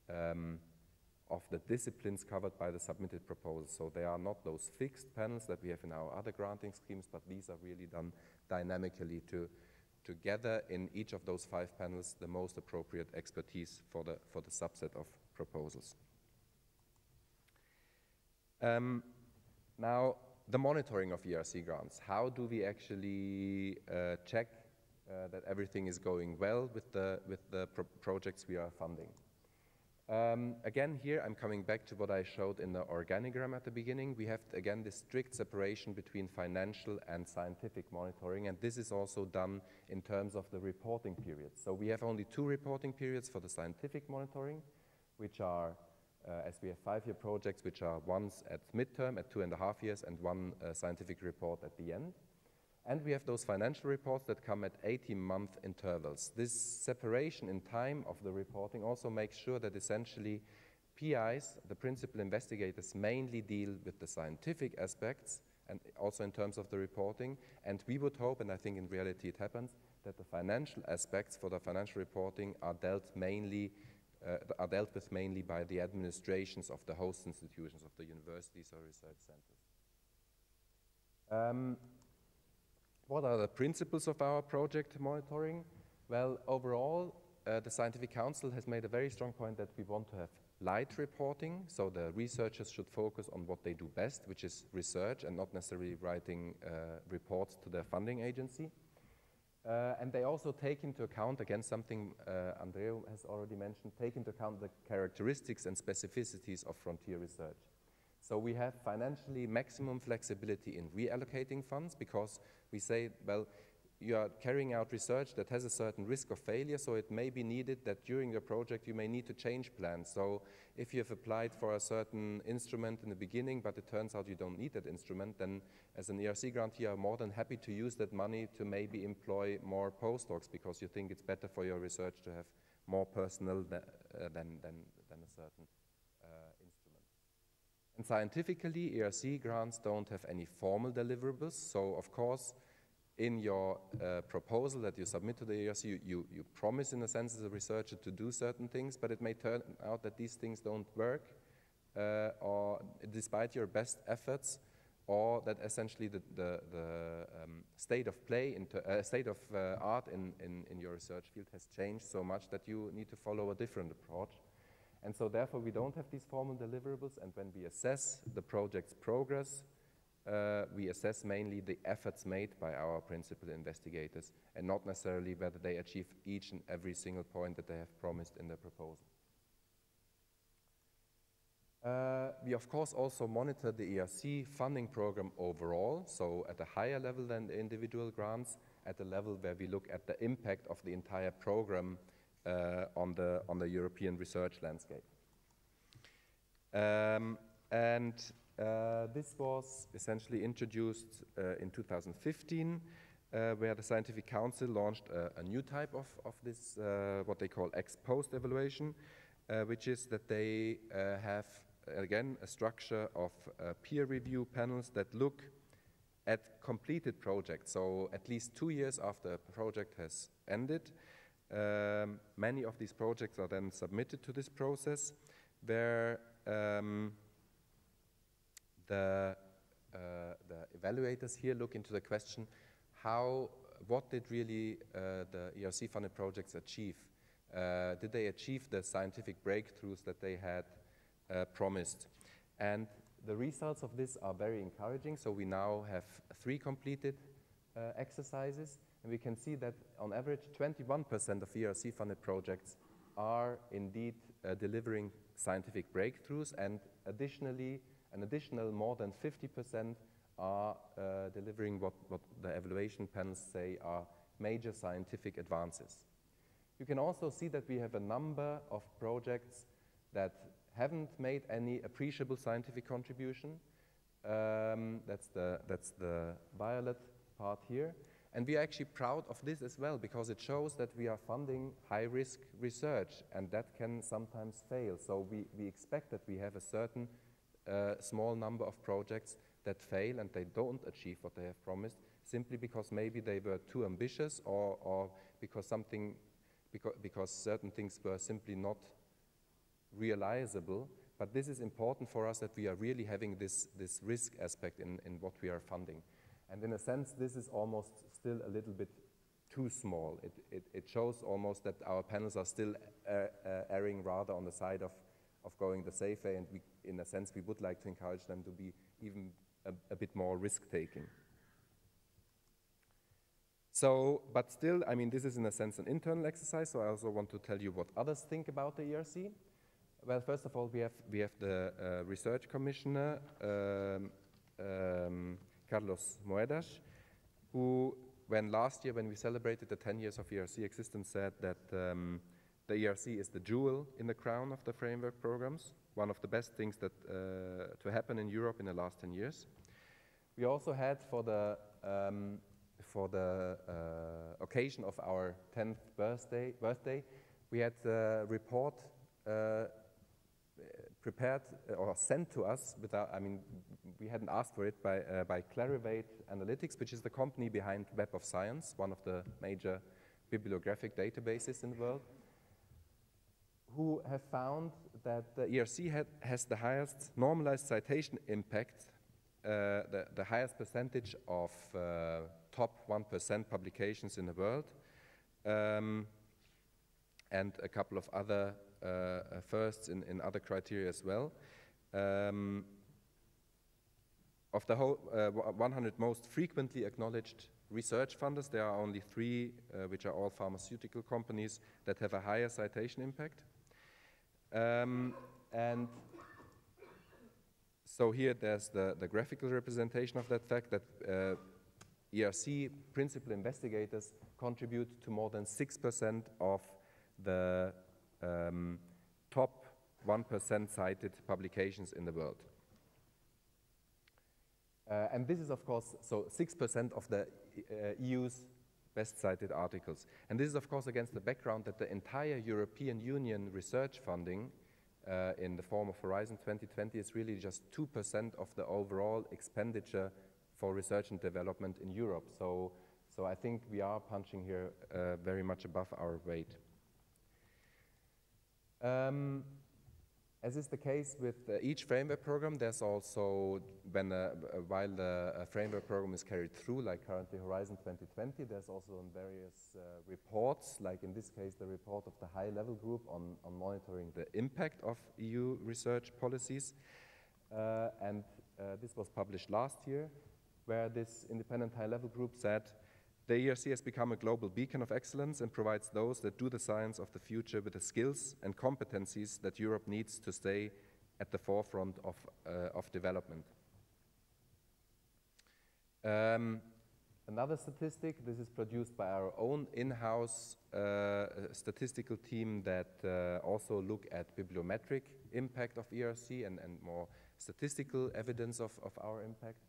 um, of the disciplines covered by the submitted proposals. So they are not those fixed panels that we have in our other granting schemes, but these are really done dynamically to, to gather in each of those five panels the most appropriate expertise for the, for the subset of proposals. Um, now, the monitoring of ERC grants. How do we actually uh, check uh, that everything is going well with the, with the pro projects we are funding? Um, again, here I'm coming back to what I showed in the organigram at the beginning. We have, again, this strict separation between financial and scientific monitoring, and this is also done in terms of the reporting periods. So we have only two reporting periods for the scientific monitoring, which are, uh, as we have five-year projects, which are once at midterm at two and a half years and one uh, scientific report at the end. And we have those financial reports that come at 18-month intervals. This separation in time of the reporting also makes sure that essentially PIs, the principal investigators, mainly deal with the scientific aspects and also in terms of the reporting. And we would hope, and I think in reality it happens, that the financial aspects for the financial reporting are dealt mainly uh, are dealt with mainly by the administrations of the host institutions of the universities or research centers. Um, what are the principles of our project monitoring? Well, overall, uh, the Scientific Council has made a very strong point that we want to have light reporting, so the researchers should focus on what they do best, which is research and not necessarily writing uh, reports to the funding agency. Uh, and they also take into account, again, something uh, Andreu has already mentioned, take into account the characteristics and specificities of frontier research. So we have financially maximum flexibility in reallocating funds because we say, well, you are carrying out research that has a certain risk of failure, so it may be needed that during your project you may need to change plans. So if you have applied for a certain instrument in the beginning, but it turns out you don't need that instrument, then as an ERC grantee, I'm more than happy to use that money to maybe employ more postdocs because you think it's better for your research to have more personnel than, uh, than, than, than a certain and scientifically, ERC grants don't have any formal deliverables. So, of course, in your uh, proposal that you submit to the ERC, you, you, you, promise, in a sense, as a researcher to do certain things, but it may turn out that these things don't work, uh, or despite your best efforts, or that essentially the, the, the um, state of play, into, uh, state of uh, art in, in, in your research field has changed so much that you need to follow a different approach. And so therefore, we don't have these formal deliverables. And when we assess the project's progress, uh, we assess mainly the efforts made by our principal investigators and not necessarily whether they achieve each and every single point that they have promised in their proposal. Uh, we, of course, also monitor the ERC funding program overall, so at a higher level than the individual grants, at the level where we look at the impact of the entire program uh, on, the, on the European research landscape. Um, and uh, this was essentially introduced uh, in 2015 uh, where the Scientific Council launched a, new type of, of this, uh, what they call ex post evaluation, which is that they have, again, a structure of peer review panels that look at completed projects. So at least two years after a project has ended, um, many of these projects are then submitted to this process where um, the, uh, the evaluators here look into the question how, what did really uh, the ERC funded projects achieve? Uh, did they achieve the scientific breakthroughs that they had uh, promised? And the results of this are very encouraging. So we now have three completed uh, exercises, and we can see that on average 21% of ERC funded projects are indeed uh, delivering scientific breakthroughs, and additionally, an additional more than 50% are uh, delivering what, what the evaluation panels say are major scientific advances. You can also see that we have a number of projects that haven't made any appreciable scientific contribution. Um, that's, the, that's the violet part here. And we are actually proud of this as well because it shows that we are funding high-risk research and that can sometimes fail. So we, we expect that we have a certain uh, small number of projects that fail and they don't achieve what they have promised simply because maybe they were too ambitious or, or because something because, because certain things were simply not realizable. But this is important for us that we are really having this, this risk aspect in, in what we are funding. And in a sense, this is almost still a little bit too small. It, it, it shows almost that our panels are still uh, uh, erring rather on the side of, of going the safe way, and we, in a sense, we would like to encourage them to be even a, a bit more risk-taking. So, but still, I mean, this is in a sense an internal exercise, so I also want to tell you what others think about the ERC. Well, first of all, we have, we have the uh, research commissioner, um, um, Carlos Moedas, who, when last year, when we celebrated the 10 years of ERC existence, said that um, the ERC is the jewel in the crown of the framework programs, one of the best things that uh, to happen in Europe in the last 10 years. We also had for the um, for the uh, occasion of our 10th birthday, birthday, we had the report uh, prepared uh, or sent to us without, I mean, we hadn't asked for it by, uh, by Clarivate Analytics, which is the company behind Web of Science, one of the major bibliographic databases in the world, who have found that the ERC had, has the highest normalized citation impact, uh, the, the highest percentage of uh, top 1% publications in the world, um, and a couple of other uh, uh, firsts in, in other criteria as well. Um, of the whole uh, 100 most frequently acknowledged research funders, there are only three, which are all pharmaceutical companies, that have a higher citation impact. Um, and so here there's the, the graphical representation of that fact that uh, ERC principal investigators contribute to more than 6% of the um, top 1% cited publications in the world. Uh, and this is, of course, so 6% of the uh, EU's best cited articles. And this is, of course, against the background that the entire European Union research funding uh, in the form of Horizon 2020 is really just 2% of the overall expenditure for research and development in Europe. So, so I think we are punching here uh, very much above our weight. Um, as is the case with uh, each framework program, there's also, when uh, while the uh, framework program is carried through, like currently Horizon 2020, there's also various reports, like in this case, the report of the high-level group on, on monitoring the impact of EU research policies. and this was published last year, where this independent high-level group said, the ERC has become a global beacon of excellence and provides those that do the science of the future with the skills and competencies that Europe needs to stay at the forefront of, uh, of development. Um, another statistic, this is produced by our own in-house uh, statistical team that uh, also look at bibliometric impact of ERC and, and more statistical evidence of, of our impact.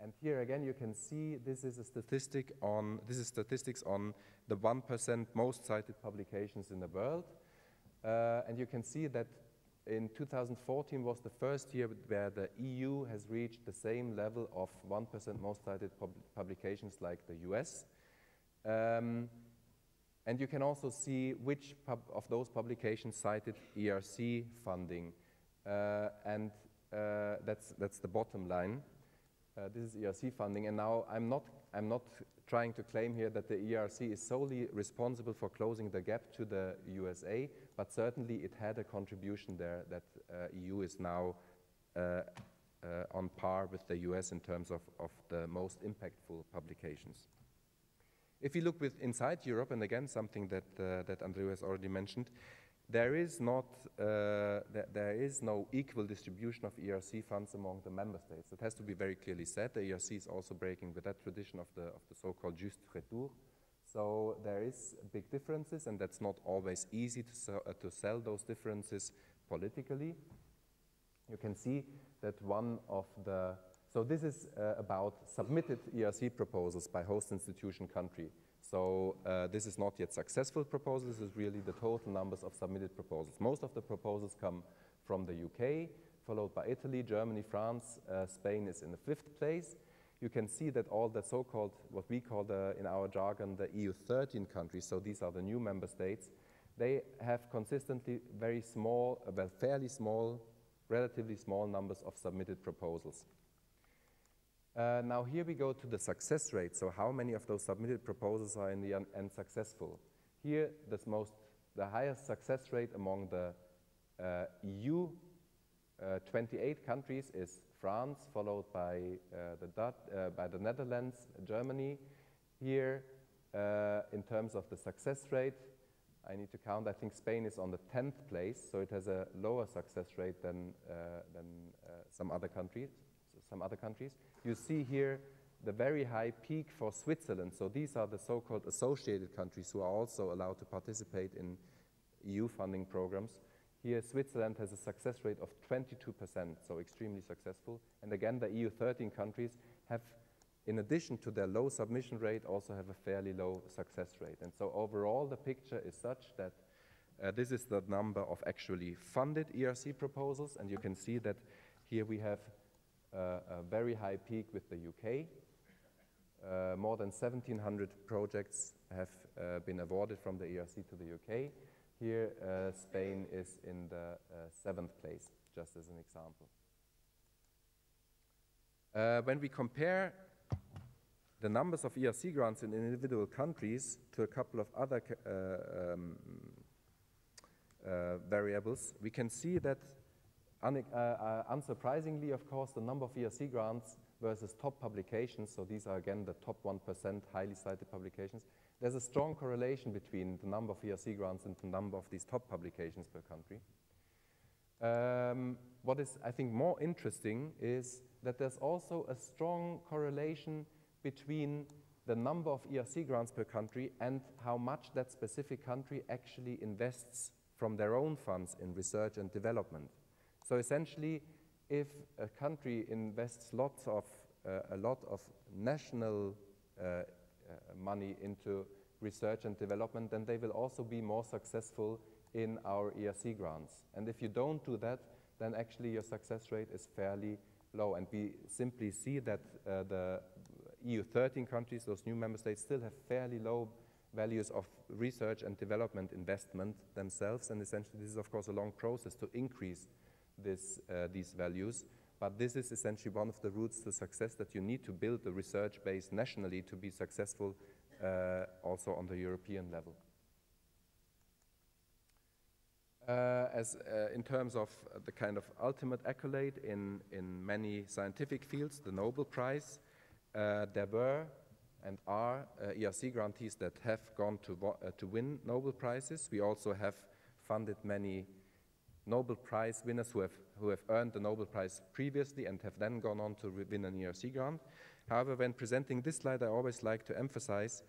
And here again, you can see this is a statistic on, this is statistics on the 1% most cited publications in the world. Uh, and you can see that in 2014 was the first year where the EU has reached the same level of 1% most cited pub publications like the US. Um, and you can also see which of those publications cited ERC funding. Uh, and uh, that's, that's the bottom line. Uh, this is ERC funding, and now I'm not, I'm not trying to claim here that the ERC is solely responsible for closing the gap to the USA, but certainly it had a contribution there that uh, EU is now uh, uh, on par with the US in terms of, of the most impactful publications. If you look with inside Europe, and again something that, uh, that Andrew has already mentioned, there is not uh, th there is no equal distribution of ERC funds among the member states. That has to be very clearly said. The ERC is also breaking with that tradition of the of the so-called juste retour. So there is big differences, and that's not always easy to, sell, uh, to sell those differences politically. You can see that one of the so this is uh, about submitted ERC proposals by host institution country. So uh, this is not yet successful proposals. This is really the total numbers of submitted proposals. Most of the proposals come from the UK, followed by Italy, Germany, France. Uh, Spain is in the fifth place. You can see that all the so-called, what we call the, in our jargon, the EU 13 countries, so these are the new member states, they have consistently very small, well, fairly small, relatively small numbers of submitted proposals. Uh, now here we go to the success rate, so how many of those submitted proposals are in the end successful. Here, this most, the highest success rate among the uh, EU uh, 28 countries is France, followed by, uh, the, Dut uh, by the Netherlands, Germany. Here, uh, in terms of the success rate, I need to count, I think Spain is on the 10th place, so it has a lower success rate than, than some other countries some other countries. You see here the very high peak for Switzerland. So these are the so-called associated countries who are also allowed to participate in EU funding programs. Here, Switzerland has a success rate of 22%, so extremely successful. And again, the EU 13 countries have, in addition to their low submission rate, also have a fairly low success rate. And so overall, the picture is such that uh, this is the number of actually funded ERC proposals, and you can see that here we have a very high peak with the UK. Uh, more than 1,700 projects have uh, been awarded from the ERC to the UK. Here, uh, Spain is in the uh, seventh place, just as an example. Uh, when we compare the numbers of ERC grants in individual countries to a couple of other uh, um, variables, we can see that Un uh, uh, unsurprisingly, of course, the number of ERC grants versus top publications, so these are again the top 1% highly cited publications, there's a strong correlation between the number of ERC grants and the number of these top publications per country. Um, what is, I think, more interesting is that there's also a strong correlation between the number of ERC grants per country and how much that specific country actually invests from their own funds in research and development. So essentially, if a country invests lots of, uh, a lot of national uh, uh, money into research and development, then they will also be more successful in our ERC grants. And if you don't do that, then actually your success rate is fairly low. And we simply see that uh, the EU 13 countries, those new member states, still have fairly low values of research and development investment themselves. And essentially, this is, of course, a long process to increase this, uh, these values. But this is essentially one of the routes to success that you need to build a research base nationally to be successful uh, also on the European level. Uh, as uh, in terms of the kind of ultimate accolade in, in many scientific fields, the Nobel Prize, uh, there were and are uh, ERC grantees that have gone to, uh, to win Nobel Prizes. We also have funded many Nobel Prize winners who have, who have earned the Nobel Prize previously and have then gone on to win an ERC grant. However, when presenting this slide, I always like to emphasize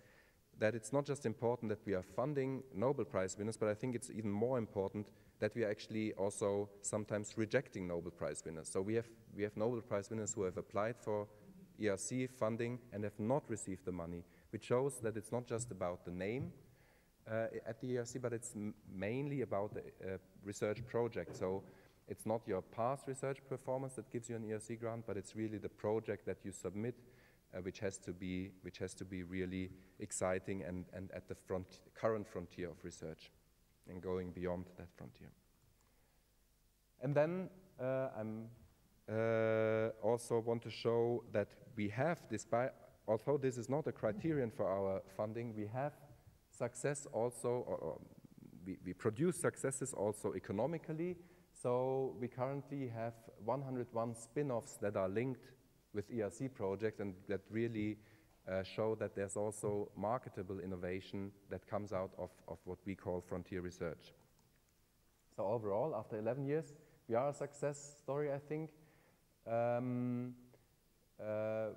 that it's not just important that we are funding Nobel Prize winners, but I think it's even more important that we are actually also sometimes rejecting Nobel Prize winners. So we have, we have Nobel Prize winners who have applied for ERC funding and have not received the money, which shows that it's not just about the name uh, at the ERC, but it's mainly about the uh, research project. So it's not your past research performance that gives you an ERC grant, but it's really the project that you submit, uh, which has to be which has to be really exciting and and at the front current frontier of research, and going beyond that frontier. And then uh, I'm uh, also want to show that we have, despite although this is not a criterion for our funding, we have success also, or, or we, we produce successes also economically. So we currently have 101 spin-offs that are linked with ERC projects and that really uh, show that there's also marketable innovation that comes out of, of what we call frontier research. So overall, after 11 years, we are a success story, I think. Um, uh,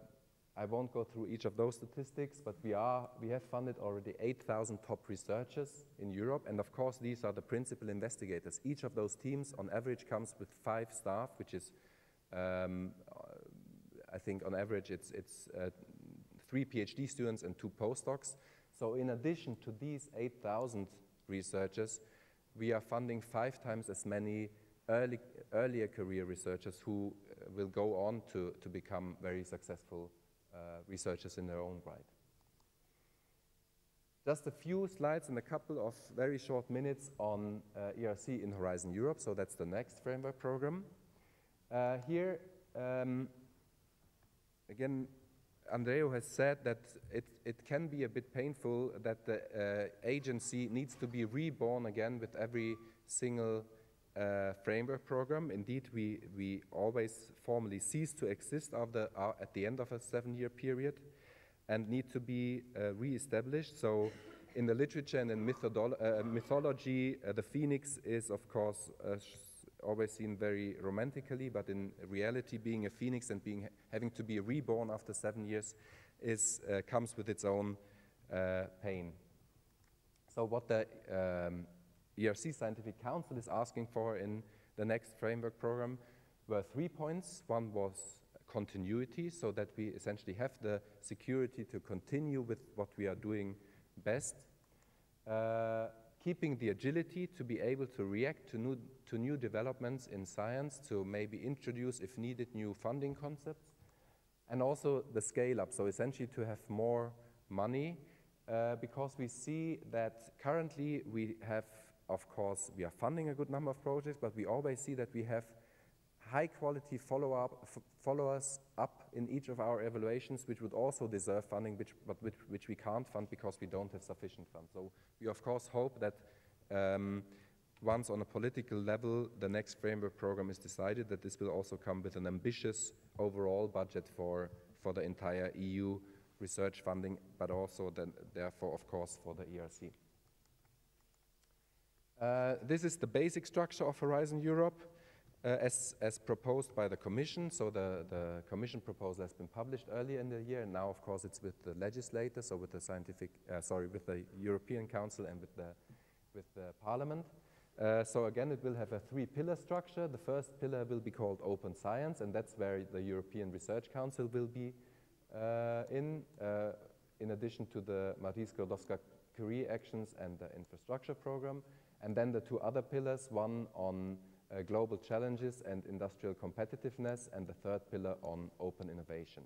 I won't go through each of those statistics, but we, are, we have funded already 8,000 top researchers in Europe, and of course these are the principal investigators. Each of those teams on average comes with five staff, which is, um, I think on average it's, it's uh, three PhD students and two postdocs. So in addition to these 8,000 researchers, we are funding five times as many early, earlier career researchers who uh, will go on to, to become very successful uh, researchers in their own right. Just a few slides and a couple of very short minutes on uh, ERC in Horizon Europe. So that's the next framework program. Uh, here, um, again, Andreo has said that it, it can be a bit painful that the uh, agency needs to be reborn again with every single uh, framework program. Indeed, we, we always formally cease to exist after, uh, at the end of a seven-year period and need to be uh, re-established. So in the literature and in uh, mythology, uh, the phoenix is, of course, uh, always seen very romantically, but in reality, being a phoenix and being having to be reborn after seven years is, uh, comes with its own pain. So what the um, ERC Scientific Council is asking for in the next framework program were three points. One was continuity, so that we essentially have the security to continue with what we are doing best. Uh, keeping the agility to be able to react to new, to new developments in science, to maybe introduce, if needed, new funding concepts, and also the scale up, so essentially to have more money, uh, because we see that currently we have of course, we are funding a good number of projects, but we always see that we have high quality follow up, followers up in each of our evaluations, which would also deserve funding, which, but which, which, we can't fund because we don't have sufficient funds. So we, of course, hope that um, once on a political level the next framework program is decided, that this will also come with an ambitious overall budget for, for the entire EU research funding, but also then, therefore, of course, for the ERC. Uh, this is the basic structure of Horizon Europe uh, as, as proposed by the Commission. So the, the Commission proposal has been published earlier in the year, and now, of course, it's with the legislators so with the scientific, uh, sorry, with the European Council and with the, with the Parliament. Uh, so again, it will have a three-pillar structure. The first pillar will be called open science, and that's where the European Research Council will be uh, in, in addition to the Marie Skłodowska-Curie actions and the infrastructure program. And then the two other pillars, one on uh, global challenges and industrial competitiveness, and the third pillar on open innovation.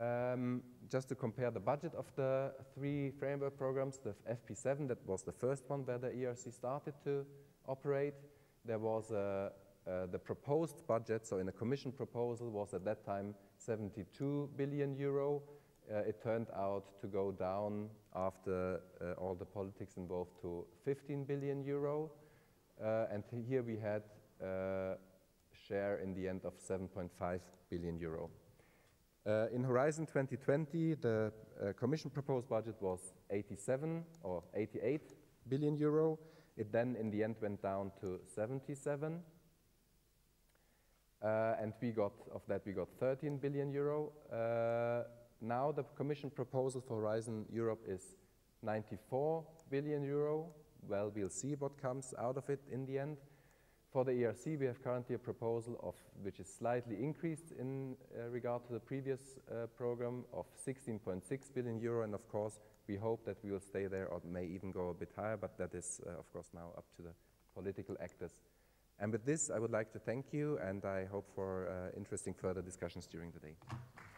Um, just to compare the budget of the three framework programs, the FP7, that was the first one where the ERC started to operate, there was a, uh, the proposed budget, so in the commission proposal was at that time 72 billion euro, uh, it turned out to go down after uh, all the politics involved to 15 billion euro. Uh, and here we had a share in the end of 7.5 billion euro. Uh, in Horizon 2020, the uh, Commission proposed budget was 87 or 88 billion euro. It then, in the end, went down to 77. Uh, and we got, of that, we got 13 billion euro now the Commission proposal for Horizon Europe is 94 billion euro. Well, we'll see what comes out of it in the end. For the ERC, we have currently a proposal of which is slightly increased in uh, regard to the previous uh, program of 16.6 billion euro, and of course we hope that we will stay there or may even go a bit higher, but that is uh, of course now up to the political actors. And with this, I would like to thank you, and I hope for uh, interesting further discussions during the day.